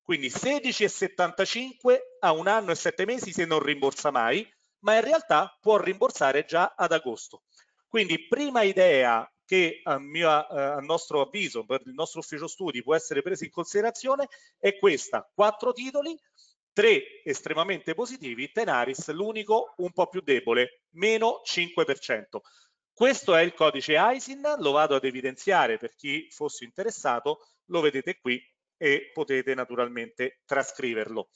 Speaker 1: Quindi 16,75 a un anno e sette mesi se non rimborsa mai, ma in realtà può rimborsare già ad agosto. Quindi prima idea che a, mio, eh, a nostro avviso per il nostro ufficio studi può essere presa in considerazione è questa, quattro titoli, tre estremamente positivi, Tenaris l'unico un po' più debole, meno 5%. Questo è il codice ISIN, lo vado ad evidenziare per chi fosse interessato, lo vedete qui e potete naturalmente trascriverlo.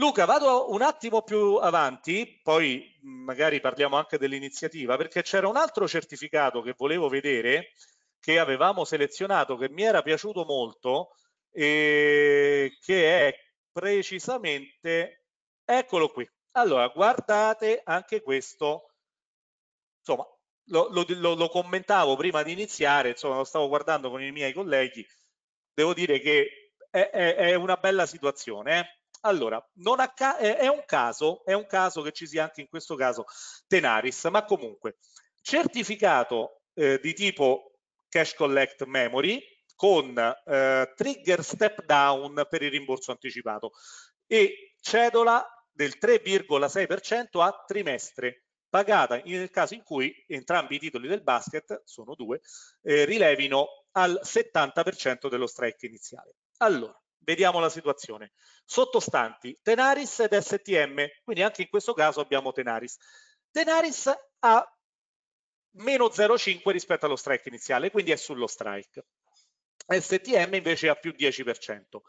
Speaker 1: Luca, vado un attimo più avanti, poi mm, magari parliamo anche dell'iniziativa, perché c'era un altro certificato che volevo vedere, che avevamo selezionato, che mi era piaciuto molto, e che è precisamente, eccolo qui. Allora, guardate anche questo, insomma, lo, lo, lo commentavo prima di iniziare, insomma, lo stavo guardando con i miei colleghi, devo dire che è, è, è una bella situazione, eh? Allora, ca eh, è, un caso, è un caso che ci sia anche in questo caso Tenaris, ma comunque certificato eh, di tipo Cash Collect Memory con eh, trigger step down per il rimborso anticipato e cedola del 3,6% a trimestre pagata nel caso in cui entrambi i titoli del basket, sono due, eh, rilevino al 70% dello strike iniziale. Allora, Vediamo la situazione. Sottostanti Tenaris ed STM, quindi anche in questo caso abbiamo Tenaris. Tenaris ha meno 0,5 rispetto allo strike iniziale, quindi è sullo strike. STM invece ha più 10%.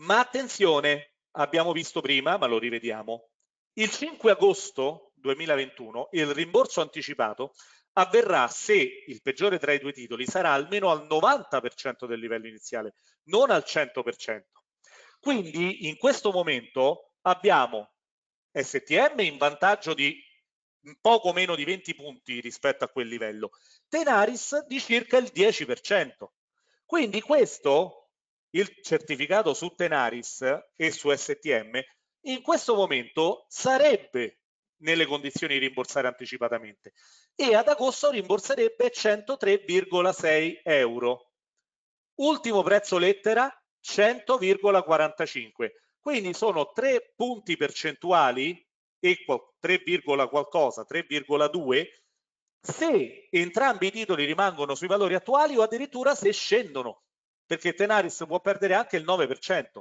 Speaker 1: Ma attenzione, abbiamo visto prima, ma lo rivediamo, il 5 agosto 2021 il rimborso anticipato avverrà se il peggiore tra i due titoli sarà almeno al 90% del livello iniziale, non al 100%. Quindi in questo momento abbiamo STM in vantaggio di poco meno di 20 punti rispetto a quel livello, Tenaris di circa il 10%. Quindi questo, il certificato su Tenaris e su STM, in questo momento sarebbe nelle condizioni di rimborsare anticipatamente e ad agosto rimborserebbe 103,6 euro. Ultimo prezzo lettera 100,45. Quindi sono 3 punti percentuali, e 3, qualcosa, 3,2, se entrambi i titoli rimangono sui valori attuali o addirittura se scendono, perché Tenaris può perdere anche il 9%.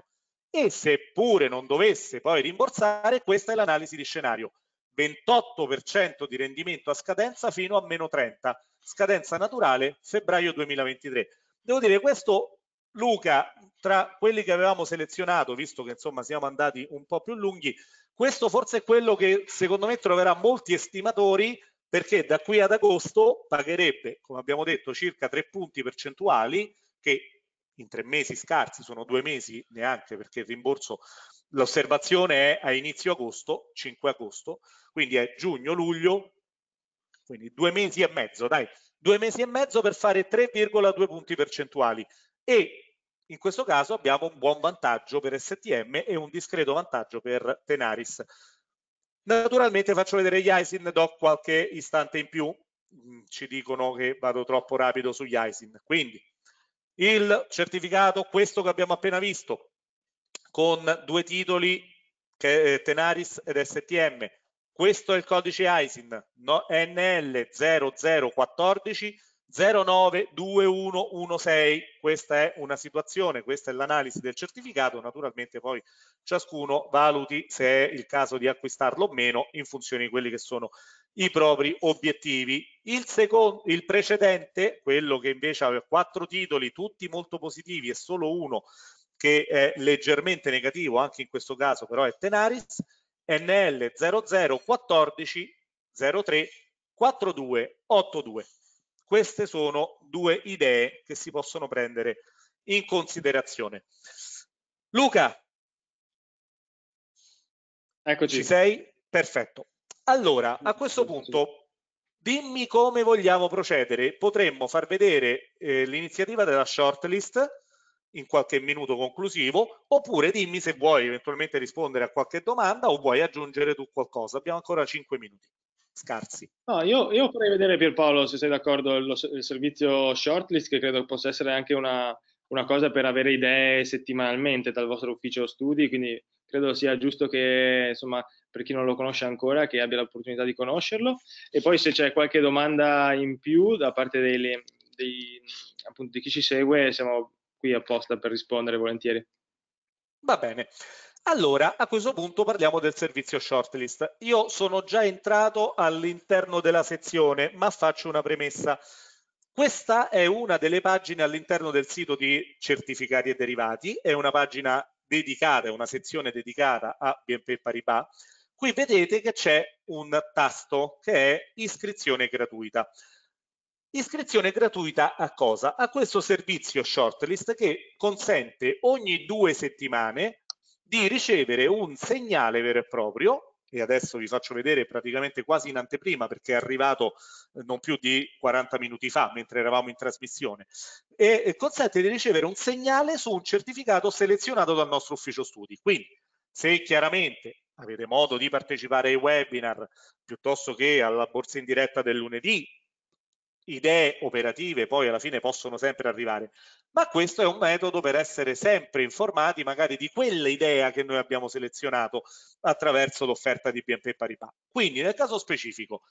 Speaker 1: E seppure non dovesse poi rimborsare, questa è l'analisi di scenario. 28% di rendimento a scadenza fino a meno 30, scadenza naturale febbraio 2023. Devo dire questo Luca, tra quelli che avevamo selezionato, visto che insomma siamo andati un po' più lunghi, questo forse è quello che secondo me troverà molti estimatori perché da qui ad agosto pagherebbe, come abbiamo detto, circa 3 punti percentuali che in tre mesi scarsi, sono due mesi neanche perché il rimborso l'osservazione è a inizio agosto, 5 agosto, quindi è giugno-luglio, quindi due mesi e mezzo, dai, due mesi e mezzo per fare 3,2 punti percentuali e in questo caso abbiamo un buon vantaggio per STM e un discreto vantaggio per Tenaris. Naturalmente faccio vedere gli ISIN, do qualche istante in più, mm, ci dicono che vado troppo rapido sugli ISIN. Quindi il certificato, questo che abbiamo appena visto, con due titoli che, eh, Tenaris ed STM. Questo è il codice ISIN no, NL0014 092116. Questa è una situazione, questa è l'analisi del certificato, naturalmente poi ciascuno valuti se è il caso di acquistarlo o meno in funzione di quelli che sono i propri obiettivi. Il, secondo, il precedente, quello che invece aveva quattro titoli, tutti molto positivi e solo uno che è leggermente negativo, anche in questo caso però è Tenaris, NL 0014 03 42 82. Queste sono due idee che si possono prendere in considerazione. Luca, Eccoci. Ci sei? Perfetto. Allora, a questo punto, dimmi come vogliamo procedere. Potremmo far vedere eh, l'iniziativa della shortlist in qualche minuto conclusivo, oppure dimmi se vuoi eventualmente rispondere a qualche domanda o vuoi aggiungere tu qualcosa. Abbiamo ancora 5 minuti scarsi.
Speaker 2: No, io, io vorrei vedere Pierpaolo, se sei d'accordo, il, il servizio shortlist, che credo possa essere anche una, una cosa per avere idee settimanalmente dal vostro ufficio studi, quindi credo sia giusto che, insomma, per chi non lo conosce ancora, che abbia l'opportunità di conoscerlo. E poi se c'è qualche domanda in più da parte dei, dei, appunto, di chi ci segue, siamo qui apposta per rispondere volentieri. Va
Speaker 1: bene. Allora, a questo punto parliamo del servizio shortlist. Io sono già entrato all'interno della sezione, ma faccio una premessa. Questa è una delle pagine all'interno del sito di certificati e derivati, è una pagina dedicata, è una sezione dedicata a BNP Paribas. Qui vedete che c'è un tasto che è iscrizione gratuita. Iscrizione gratuita a cosa? A questo servizio shortlist che consente ogni due settimane di ricevere un segnale vero e proprio e adesso vi faccio vedere praticamente quasi in anteprima perché è arrivato eh, non più di 40 minuti fa mentre eravamo in trasmissione e consente di ricevere un segnale su un certificato selezionato dal nostro ufficio studi quindi se chiaramente avete modo di partecipare ai webinar piuttosto che alla borsa in diretta del lunedì idee operative poi alla fine possono sempre arrivare, ma questo è un metodo per essere sempre informati magari di quell'idea che noi abbiamo selezionato attraverso l'offerta di BNP Paribas. Quindi nel caso specifico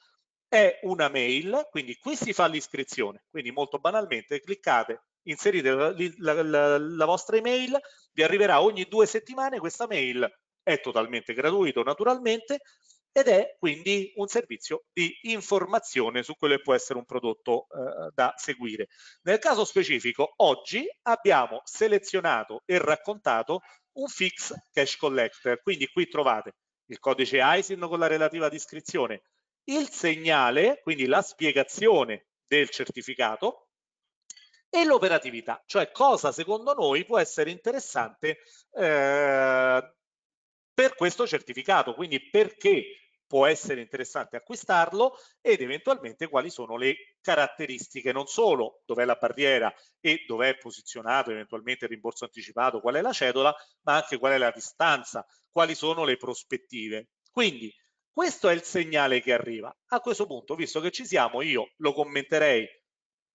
Speaker 1: è una mail, quindi qui si fa l'iscrizione, quindi molto banalmente cliccate, inserite la, la, la, la vostra email, vi arriverà ogni due settimane questa mail, è totalmente gratuito naturalmente, ed è quindi un servizio di informazione su quello che può essere un prodotto eh, da seguire. Nel caso specifico, oggi abbiamo selezionato e raccontato un fix cash collector, quindi qui trovate il codice ISIN con la relativa descrizione, il segnale, quindi la spiegazione del certificato e l'operatività, cioè cosa secondo noi può essere interessante eh, per questo certificato, quindi perché può essere interessante acquistarlo ed eventualmente quali sono le caratteristiche, non solo dov'è la barriera e dov'è posizionato eventualmente il rimborso anticipato, qual è la cedola, ma anche qual è la distanza, quali sono le prospettive. Quindi questo è il segnale che arriva. A questo punto, visto che ci siamo, io lo commenterei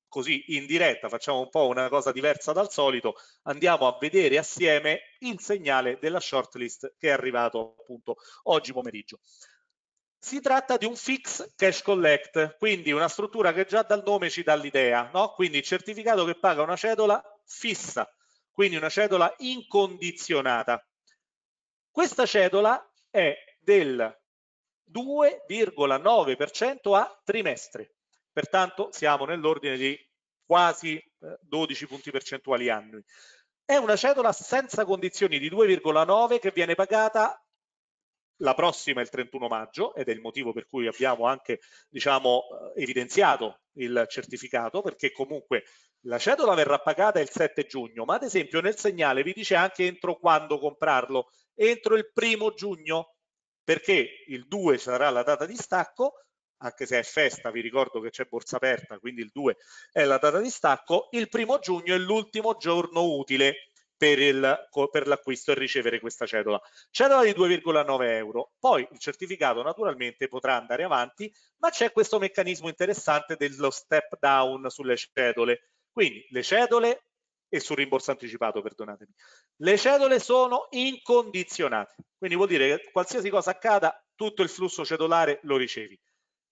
Speaker 1: così in diretta, facciamo un po' una cosa diversa dal solito, andiamo a vedere assieme il segnale della shortlist che è arrivato appunto oggi pomeriggio. Si tratta di un fix cash collect, quindi una struttura che già dal nome ci dà l'idea, no? quindi il certificato che paga una cedola fissa, quindi una cedola incondizionata. Questa cedola è del 2,9% a trimestre, pertanto siamo nell'ordine di quasi 12 eh, punti percentuali annui. È una cedola senza condizioni di 2,9 che viene pagata la prossima è il 31 maggio ed è il motivo per cui abbiamo anche diciamo, eh, evidenziato il certificato perché comunque la cedola verrà pagata il 7 giugno, ma ad esempio nel segnale vi dice anche entro quando comprarlo, entro il primo giugno, perché il 2 sarà la data di stacco, anche se è festa, vi ricordo che c'è borsa aperta, quindi il 2 è la data di stacco, il primo giugno è l'ultimo giorno utile per, l'acquisto e ricevere questa cedola. Cedola di 2,9 euro. Poi il certificato naturalmente potrà andare avanti, ma c'è questo meccanismo interessante dello step down sulle cedole. Quindi le cedole e sul rimborso anticipato, perdonatemi. Le cedole sono incondizionate, quindi vuol dire che qualsiasi cosa accada, tutto il flusso cedolare lo ricevi.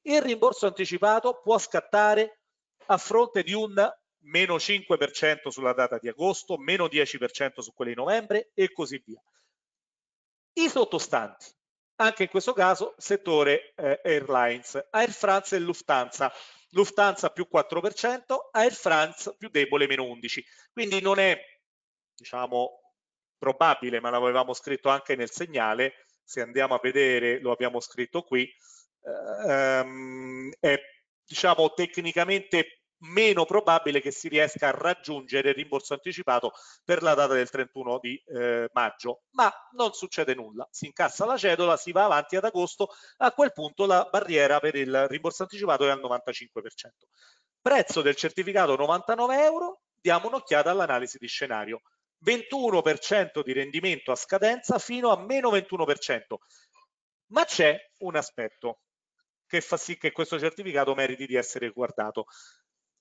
Speaker 1: Il rimborso anticipato può scattare a fronte di un meno 5% sulla data di agosto, meno 10% su quelle di novembre e così via. I sottostanti, anche in questo caso settore eh, airlines, Air France e Lufthansa. Lufthansa più 4%, Air France più debole meno 11%. Quindi non è, diciamo, probabile, ma l'avevamo scritto anche nel segnale, se andiamo a vedere, lo abbiamo scritto qui, eh, ehm, è diciamo tecnicamente meno probabile che si riesca a raggiungere il rimborso anticipato per la data del 31 di eh, maggio. Ma non succede nulla, si incassa la cedola, si va avanti ad agosto, a quel punto la barriera per il rimborso anticipato è al 95%. Prezzo del certificato 99 euro, diamo un'occhiata all'analisi di scenario. 21% di rendimento a scadenza fino a meno 21%. Ma c'è un aspetto che fa sì che questo certificato meriti di essere guardato.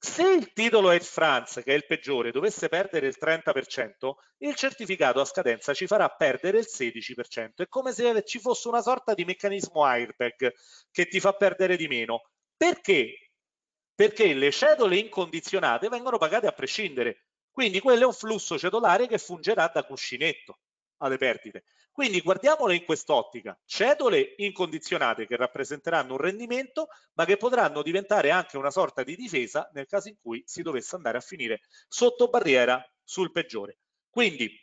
Speaker 1: Se il titolo Air France, che è il peggiore, dovesse perdere il 30%, il certificato a scadenza ci farà perdere il 16%. È come se ci fosse una sorta di meccanismo airbag che ti fa perdere di meno. Perché? Perché le cedole incondizionate vengono pagate a prescindere. Quindi quello è un flusso cedolare che fungerà da cuscinetto alle perdite. Quindi guardiamole in quest'ottica, cedole incondizionate che rappresenteranno un rendimento ma che potranno diventare anche una sorta di difesa nel caso in cui si dovesse andare a finire sotto barriera sul peggiore. Quindi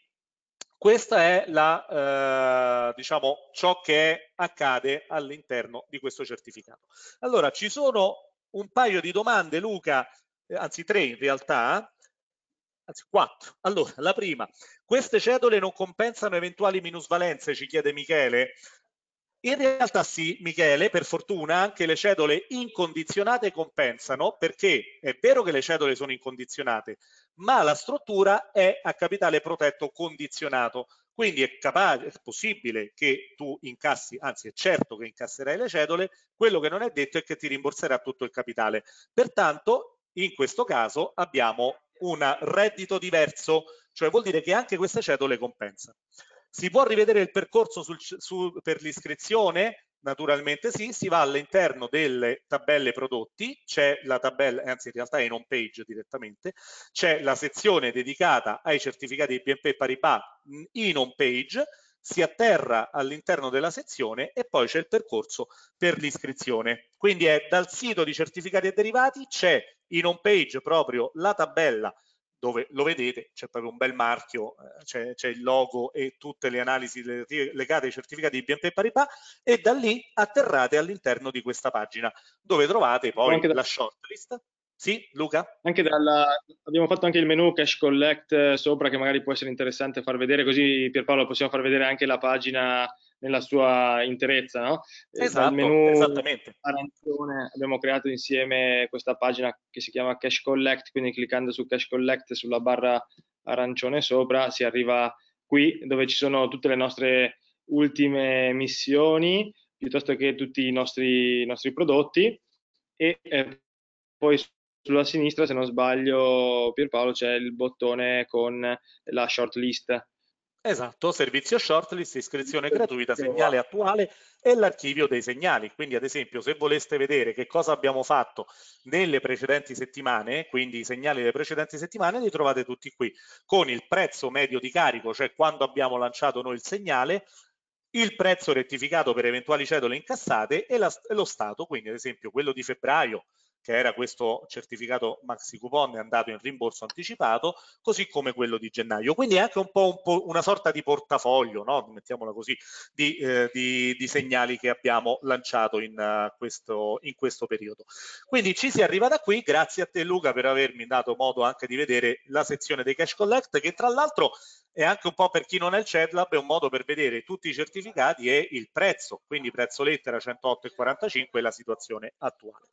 Speaker 1: questa è la, eh, diciamo, ciò che accade all'interno di questo certificato. Allora, ci sono un paio di domande, Luca, eh, anzi tre in realtà, anzi quattro. Allora, la prima, queste cedole non compensano eventuali minusvalenze, ci chiede Michele. In realtà sì, Michele, per fortuna anche le cedole incondizionate compensano perché è vero che le cedole sono incondizionate, ma la struttura è a capitale protetto condizionato. Quindi è, capace, è possibile che tu incassi, anzi è certo che incasserai le cedole, quello che non è detto è che ti rimborserà tutto il capitale. Pertanto in questo caso abbiamo un reddito diverso, cioè vuol dire che anche queste cedole compensa. Si può rivedere il percorso sul, su, per l'iscrizione? Naturalmente sì, si va all'interno delle tabelle prodotti, c'è la tabella, anzi in realtà è in home page direttamente, c'è la sezione dedicata ai certificati di BNP Paribas in home page, si atterra all'interno della sezione e poi c'è il percorso per l'iscrizione. Quindi è dal sito di certificati e derivati c'è in home page proprio la tabella dove lo vedete c'è proprio un bel marchio, eh, c'è, c'è il logo e tutte le analisi legate ai certificati di BNP Paribas e da lì atterrate all'interno di questa pagina dove trovate poi da... la shortlist. Sì, Luca? Anche Dalla... abbiamo fatto anche il menu Cash Collect eh,
Speaker 2: sopra che magari può essere interessante far vedere così Pierpaolo possiamo far vedere anche la pagina nella sua interezza, no? Eh, esatto, menu esattamente. Arancione abbiamo creato insieme questa pagina che si chiama Cash Collect, quindi cliccando su Cash Collect sulla barra arancione sopra si arriva qui dove ci sono tutte le nostre ultime missioni piuttosto che tutti i nostri, i nostri prodotti e eh, poi sulla sinistra se non sbaglio Pierpaolo c'è il bottone con
Speaker 1: la shortlist Esatto, servizio shortlist, iscrizione gratuita, segnale attuale e l'archivio dei segnali. Quindi ad esempio se voleste vedere che cosa abbiamo fatto nelle precedenti settimane, quindi i segnali delle precedenti settimane, li trovate tutti qui, con il prezzo medio di carico, cioè quando abbiamo lanciato noi il segnale, il prezzo rettificato per eventuali cedole incassate e, la, e lo stato, quindi ad esempio quello di febbraio che era questo certificato maxi coupon è andato in rimborso anticipato, così come quello di gennaio. Quindi è anche un po', un po una sorta di portafoglio, no? mettiamola così, di, eh, di, di, segnali che abbiamo lanciato in, uh, questo, in questo periodo. Quindi ci si arriva da qui, grazie a te Luca per avermi dato modo anche di vedere la sezione dei cash collect che tra l'altro e anche un po' per chi non è il CEDLAB è un modo per vedere tutti i certificati e il prezzo, quindi prezzo lettera 108,45 e la situazione attuale.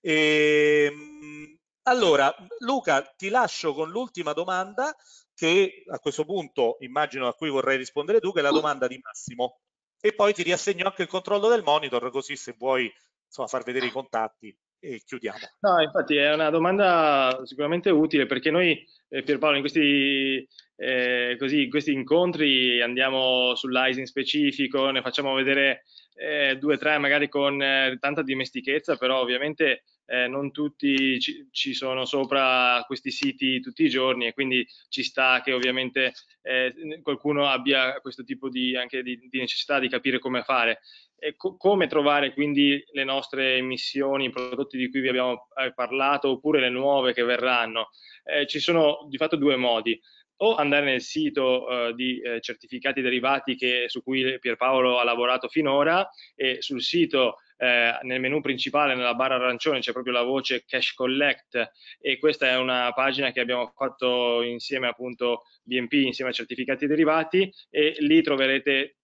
Speaker 1: E Ehm, allora, Luca, ti lascio con l'ultima domanda che a questo punto immagino a cui vorrei rispondere tu, che è la domanda di Massimo. E poi ti riassegno anche il controllo del monitor, così se vuoi insomma, far vedere i contatti e chiudiamo.
Speaker 2: No, infatti è una domanda sicuramente utile perché noi, eh, Pierpaolo, in questi, eh, così, in questi incontri andiamo sull'ISE in specifico, ne facciamo vedere eh, due o tre magari con eh, tanta dimestichezza, però ovviamente eh, non tutti ci, ci, sono sopra questi siti tutti i giorni e quindi ci sta che ovviamente eh, qualcuno abbia questo tipo di, anche di, di necessità di capire come fare. E co come trovare quindi le nostre emissioni, i prodotti di cui vi abbiamo eh, parlato oppure le nuove che verranno? Eh, ci sono di fatto due modi o andare nel sito eh, di eh, certificati derivati che, su cui Pierpaolo ha lavorato finora e sul sito eh, nel menu principale, nella barra arancione, c'è proprio la voce Cash Collect e questa è una pagina che abbiamo fatto insieme appunto BNP, insieme a certificati derivati e lì troverete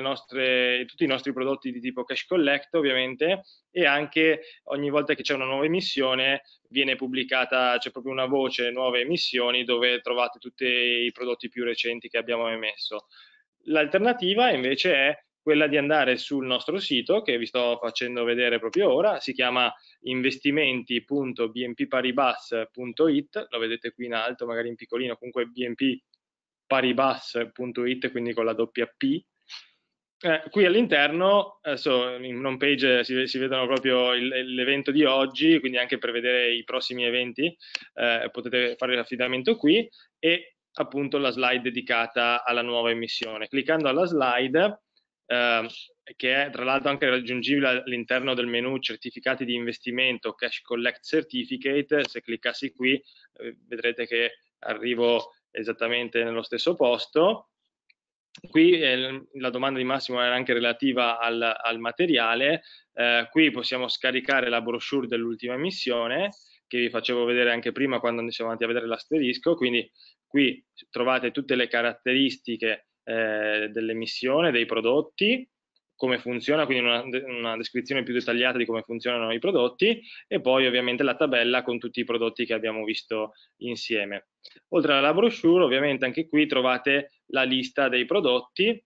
Speaker 2: nostre, tutti i nostri prodotti di tipo Cash Collect ovviamente e anche ogni volta che c'è una nuova emissione viene pubblicata, c'è proprio una voce nuove emissioni dove trovate tutti i prodotti più recenti che abbiamo emesso. L'alternativa invece è quella di andare sul nostro sito che vi sto facendo vedere proprio ora, si chiama investimenti.bnpparibas.it, lo vedete qui in alto, magari in piccolino, comunque bnpparibas.it, quindi con la doppia P. Eh, qui all'interno, adesso in home page si, si vedono proprio l'evento di oggi, quindi anche per vedere i prossimi eventi eh, potete fare l'affidamento qui e appunto la slide dedicata alla nuova emissione. Cliccando alla slide eh, che è tra l'altro anche raggiungibile all'interno del menu certificati di investimento Cash Collect Certificate, se cliccassi qui eh, vedrete che arrivo esattamente nello stesso posto. Qui eh, la domanda di Massimo era anche relativa al, al materiale, eh, qui possiamo scaricare la brochure dell'ultima missione che vi facevo vedere anche prima quando siamo andati a vedere l'asterisco, quindi qui trovate tutte le caratteristiche eh, dell'emissione dei prodotti, come funziona, quindi una, una, descrizione più dettagliata di come funzionano i prodotti e poi ovviamente la tabella con tutti i prodotti che abbiamo visto insieme. Oltre alla brochure ovviamente anche qui trovate la lista dei prodotti,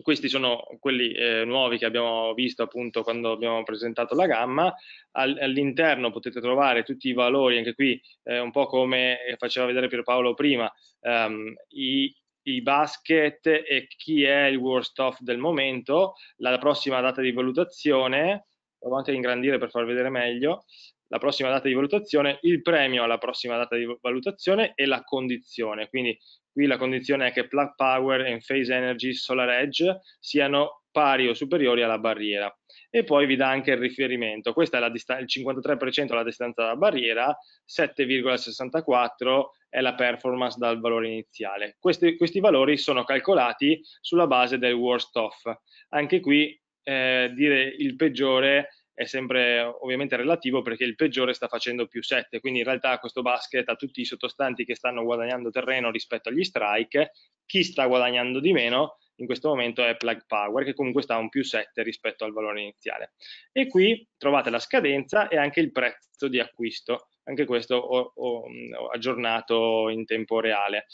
Speaker 2: questi sono quelli eh, nuovi che abbiamo visto appunto quando abbiamo presentato la gamma, all'interno potete trovare tutti i valori, anche qui eh, un po' come faceva vedere Pierpaolo prima, ehm, i, i basket e chi è il worst off del momento, la prossima data di valutazione, provo anche a ingrandire per far vedere meglio, la prossima data di valutazione, il premio alla prossima data di valutazione e la condizione. Quindi qui la condizione è che Plug Power e Phase Energy Solar Edge siano pari o superiori alla barriera. E poi vi dà anche il riferimento. Questa è la il 53% della distanza dalla barriera, 7,64 è la performance dal valore iniziale. Questi, questi valori sono calcolati sulla base del worst off. Anche qui eh, dire il peggiore è sempre ovviamente relativo perché il peggiore sta facendo più 7, quindi in realtà questo basket ha tutti i sottostanti che stanno guadagnando terreno rispetto agli strike, chi sta guadagnando di meno in questo momento è plug power che comunque sta a un più 7 rispetto al valore iniziale e qui trovate la scadenza e anche il prezzo di acquisto anche questo ho, ho, ho aggiornato in tempo reale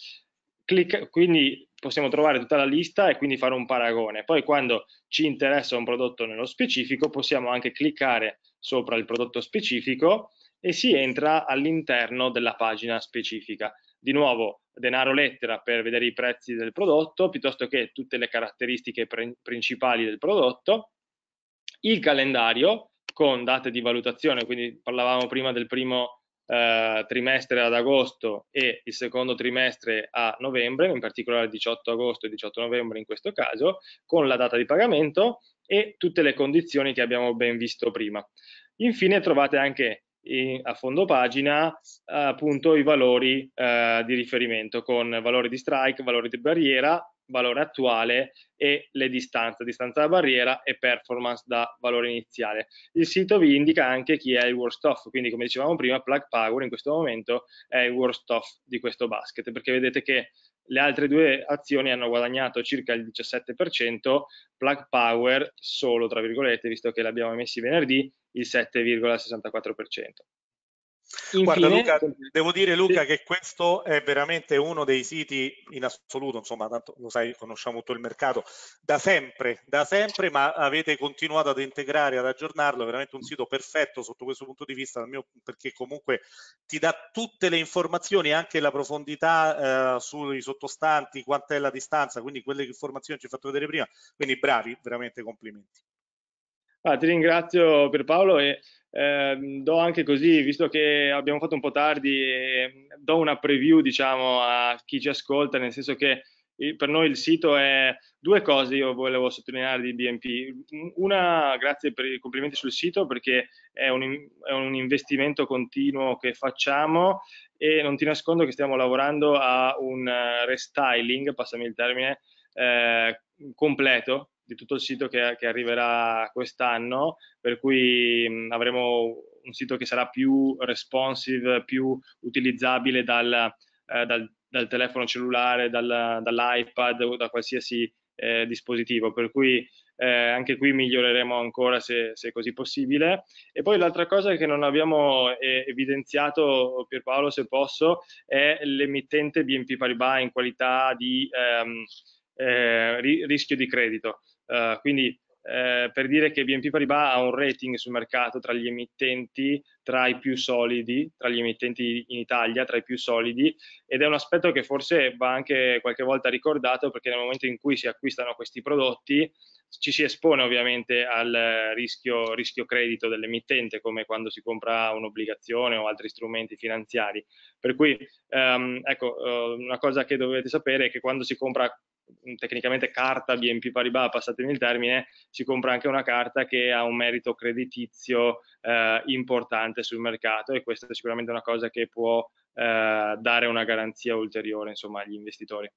Speaker 2: Clic, quindi possiamo trovare tutta la lista e quindi fare un paragone poi quando ci interessa un prodotto nello specifico possiamo anche cliccare sopra il prodotto specifico e si entra all'interno della pagina specifica di nuovo denaro lettera per vedere i prezzi del prodotto piuttosto che tutte le caratteristiche principali del prodotto, il calendario con date di valutazione, quindi parlavamo prima del primo eh, trimestre ad agosto e il secondo trimestre a novembre, in particolare 18 agosto e 18 novembre in questo caso, con la data di pagamento e tutte le condizioni che abbiamo ben visto prima. Infine trovate anche in, a fondo pagina eh, appunto i valori eh, di riferimento con valori di strike, valori di barriera, valore attuale e le distanze, distanza da barriera e performance da valore iniziale. Il sito vi indica anche chi è il worst off, quindi come dicevamo prima Plug Power in questo momento è il worst off di questo basket, perché vedete che le altre due azioni hanno guadagnato circa il 17%, Plug Power solo, tra virgolette, visto che l'abbiamo emessi venerdì, il 7,64%.
Speaker 1: Infine, Guarda Luca, devo dire Luca che questo è veramente uno dei siti in assoluto, insomma tanto lo sai, conosciamo tutto il mercato, da sempre, da sempre, ma avete continuato ad integrare, ad aggiornarlo, è veramente un sito perfetto sotto questo punto di vista, mio, perché comunque ti dà tutte le informazioni, anche la profondità eh, sui sottostanti, quant'è la distanza, quindi quelle informazioni ci hai fatto vedere prima, quindi bravi, veramente complimenti.
Speaker 2: Ah, ti ringrazio per Paolo e eh, do anche così, visto che abbiamo fatto un po' tardi, ehm, do una preview diciamo a chi ci ascolta, nel senso che eh, per noi il sito è due cose io volevo sottolineare di BNP. Una, grazie per i complimenti sul sito perché è un, è un investimento continuo che facciamo e non ti nascondo che stiamo lavorando a un eh, restyling, passami il termine, eh, completo di tutto il sito che, che arriverà quest'anno, per cui mh, avremo un sito che sarà più responsive, più utilizzabile dal, eh, dal, dal telefono cellulare, dal, dall'iPad o da qualsiasi eh, dispositivo, per cui eh, anche qui miglioreremo ancora se, se così possibile. E poi l'altra cosa che non abbiamo eh, evidenziato, Pierpaolo se posso, è l'emittente BNP Paribas in qualità di ehm, eh, rischio di credito. Uh, quindi eh, per dire che BNP Paribas ha un rating sul mercato tra gli emittenti tra i più solidi, tra gli emittenti in Italia, tra i più solidi ed è un aspetto che forse va anche qualche volta ricordato perché nel momento in cui si acquistano questi prodotti ci si espone ovviamente al rischio, rischio credito dell'emittente come quando si compra un'obbligazione o altri strumenti finanziari per cui ehm, ecco eh, una cosa che dovete sapere è che quando si compra tecnicamente carta BNP Paribas, passatemi il termine, si compra anche una carta che ha un merito creditizio eh, importante sul mercato e questa è sicuramente una cosa che può eh, dare una garanzia ulteriore insomma,
Speaker 1: agli investitori.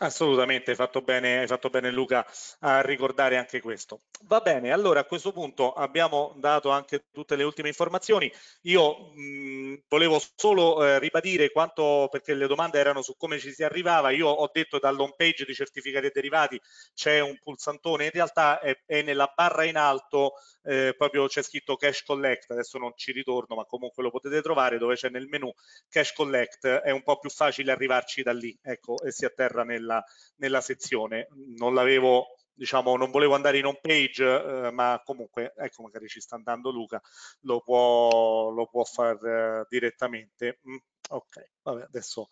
Speaker 1: Assolutamente, hai fatto, bene, hai fatto bene Luca a ricordare anche questo. Va bene, allora a questo punto abbiamo dato anche tutte le ultime informazioni. Io mh, mm, volevo solo eh, ribadire quanto, perché le domande erano su come ci si arrivava, io ho detto dall'home page di certificati e derivati c'è un pulsantone, in realtà è, è nella barra in alto eh, proprio c'è scritto cash collect, adesso non ci ritorno ma comunque lo potete trovare dove c'è nel menu cash collect, è un po' più facile arrivarci da lì ecco, e si atterra nel nella, nella sezione. Non l'avevo diciamo non volevo andare in home page eh, ma comunque ecco magari ci sta andando Luca lo può, lo può fare eh, direttamente mm, ok vabbè adesso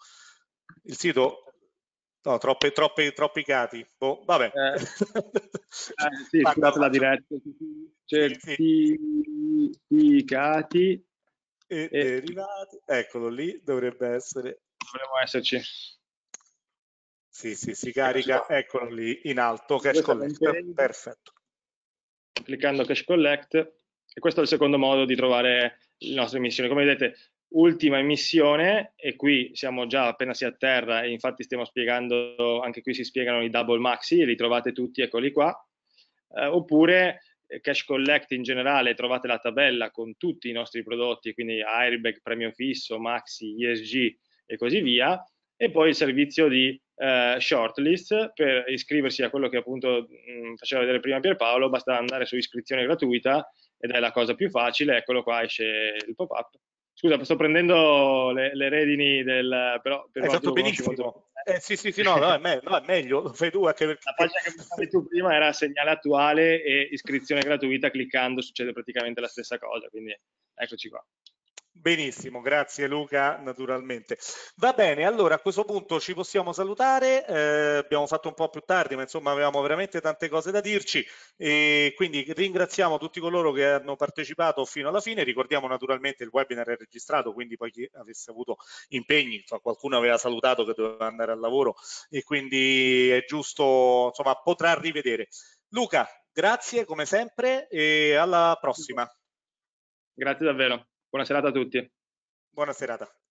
Speaker 1: il sito no troppe troppe troppi cati boh, vabbè eh, eh
Speaker 2: sì, Guarda, la diretta certi sì, sì. i cioè, cati
Speaker 1: e, e derivati eccolo lì dovrebbe essere
Speaker 2: dovremmo esserci
Speaker 1: sì, sì, si carica, eccolo lì in alto, Cash Collect, perfetto.
Speaker 2: Cliccando Cash Collect, e questo è il secondo modo di trovare le nostre emissioni. Come vedete, ultima emissione, e qui siamo già appena si atterra, e infatti stiamo spiegando, anche qui si spiegano i double maxi, li trovate tutti, eccoli qua, eh, oppure eh, cash collect in generale trovate la tabella con tutti i nostri prodotti, quindi airbag, premio fisso, maxi, ESG e così via, e poi il servizio di eh, shortlist per iscriversi a quello che appunto mh, mm, faceva vedere prima Pierpaolo, basta andare su iscrizione gratuita ed è la cosa più facile, eccolo qua esce il pop-up. Scusa, sto prendendo le, le redini del... però per Hai fatto benissimo.
Speaker 1: Eh, sì, sì, sì, no, no, è, me no è, meglio, lo fai tu anche perché... La pagina che pensavi tu prima era segnale attuale
Speaker 2: e iscrizione gratuita, cliccando succede praticamente la stessa cosa, quindi eccoci qua.
Speaker 1: Benissimo, grazie Luca, naturalmente. Va bene, allora a questo punto ci possiamo salutare, eh, abbiamo fatto un po' più tardi, ma insomma avevamo veramente tante cose da dirci e quindi ringraziamo tutti coloro che hanno partecipato fino alla fine, ricordiamo naturalmente il webinar è registrato, quindi poi chi avesse avuto impegni, qualcuno aveva salutato che doveva andare al lavoro e quindi è giusto, insomma potrà rivedere. Luca, grazie come sempre e alla prossima. Grazie davvero. Buona
Speaker 2: serata a tutti.
Speaker 1: Buona serata.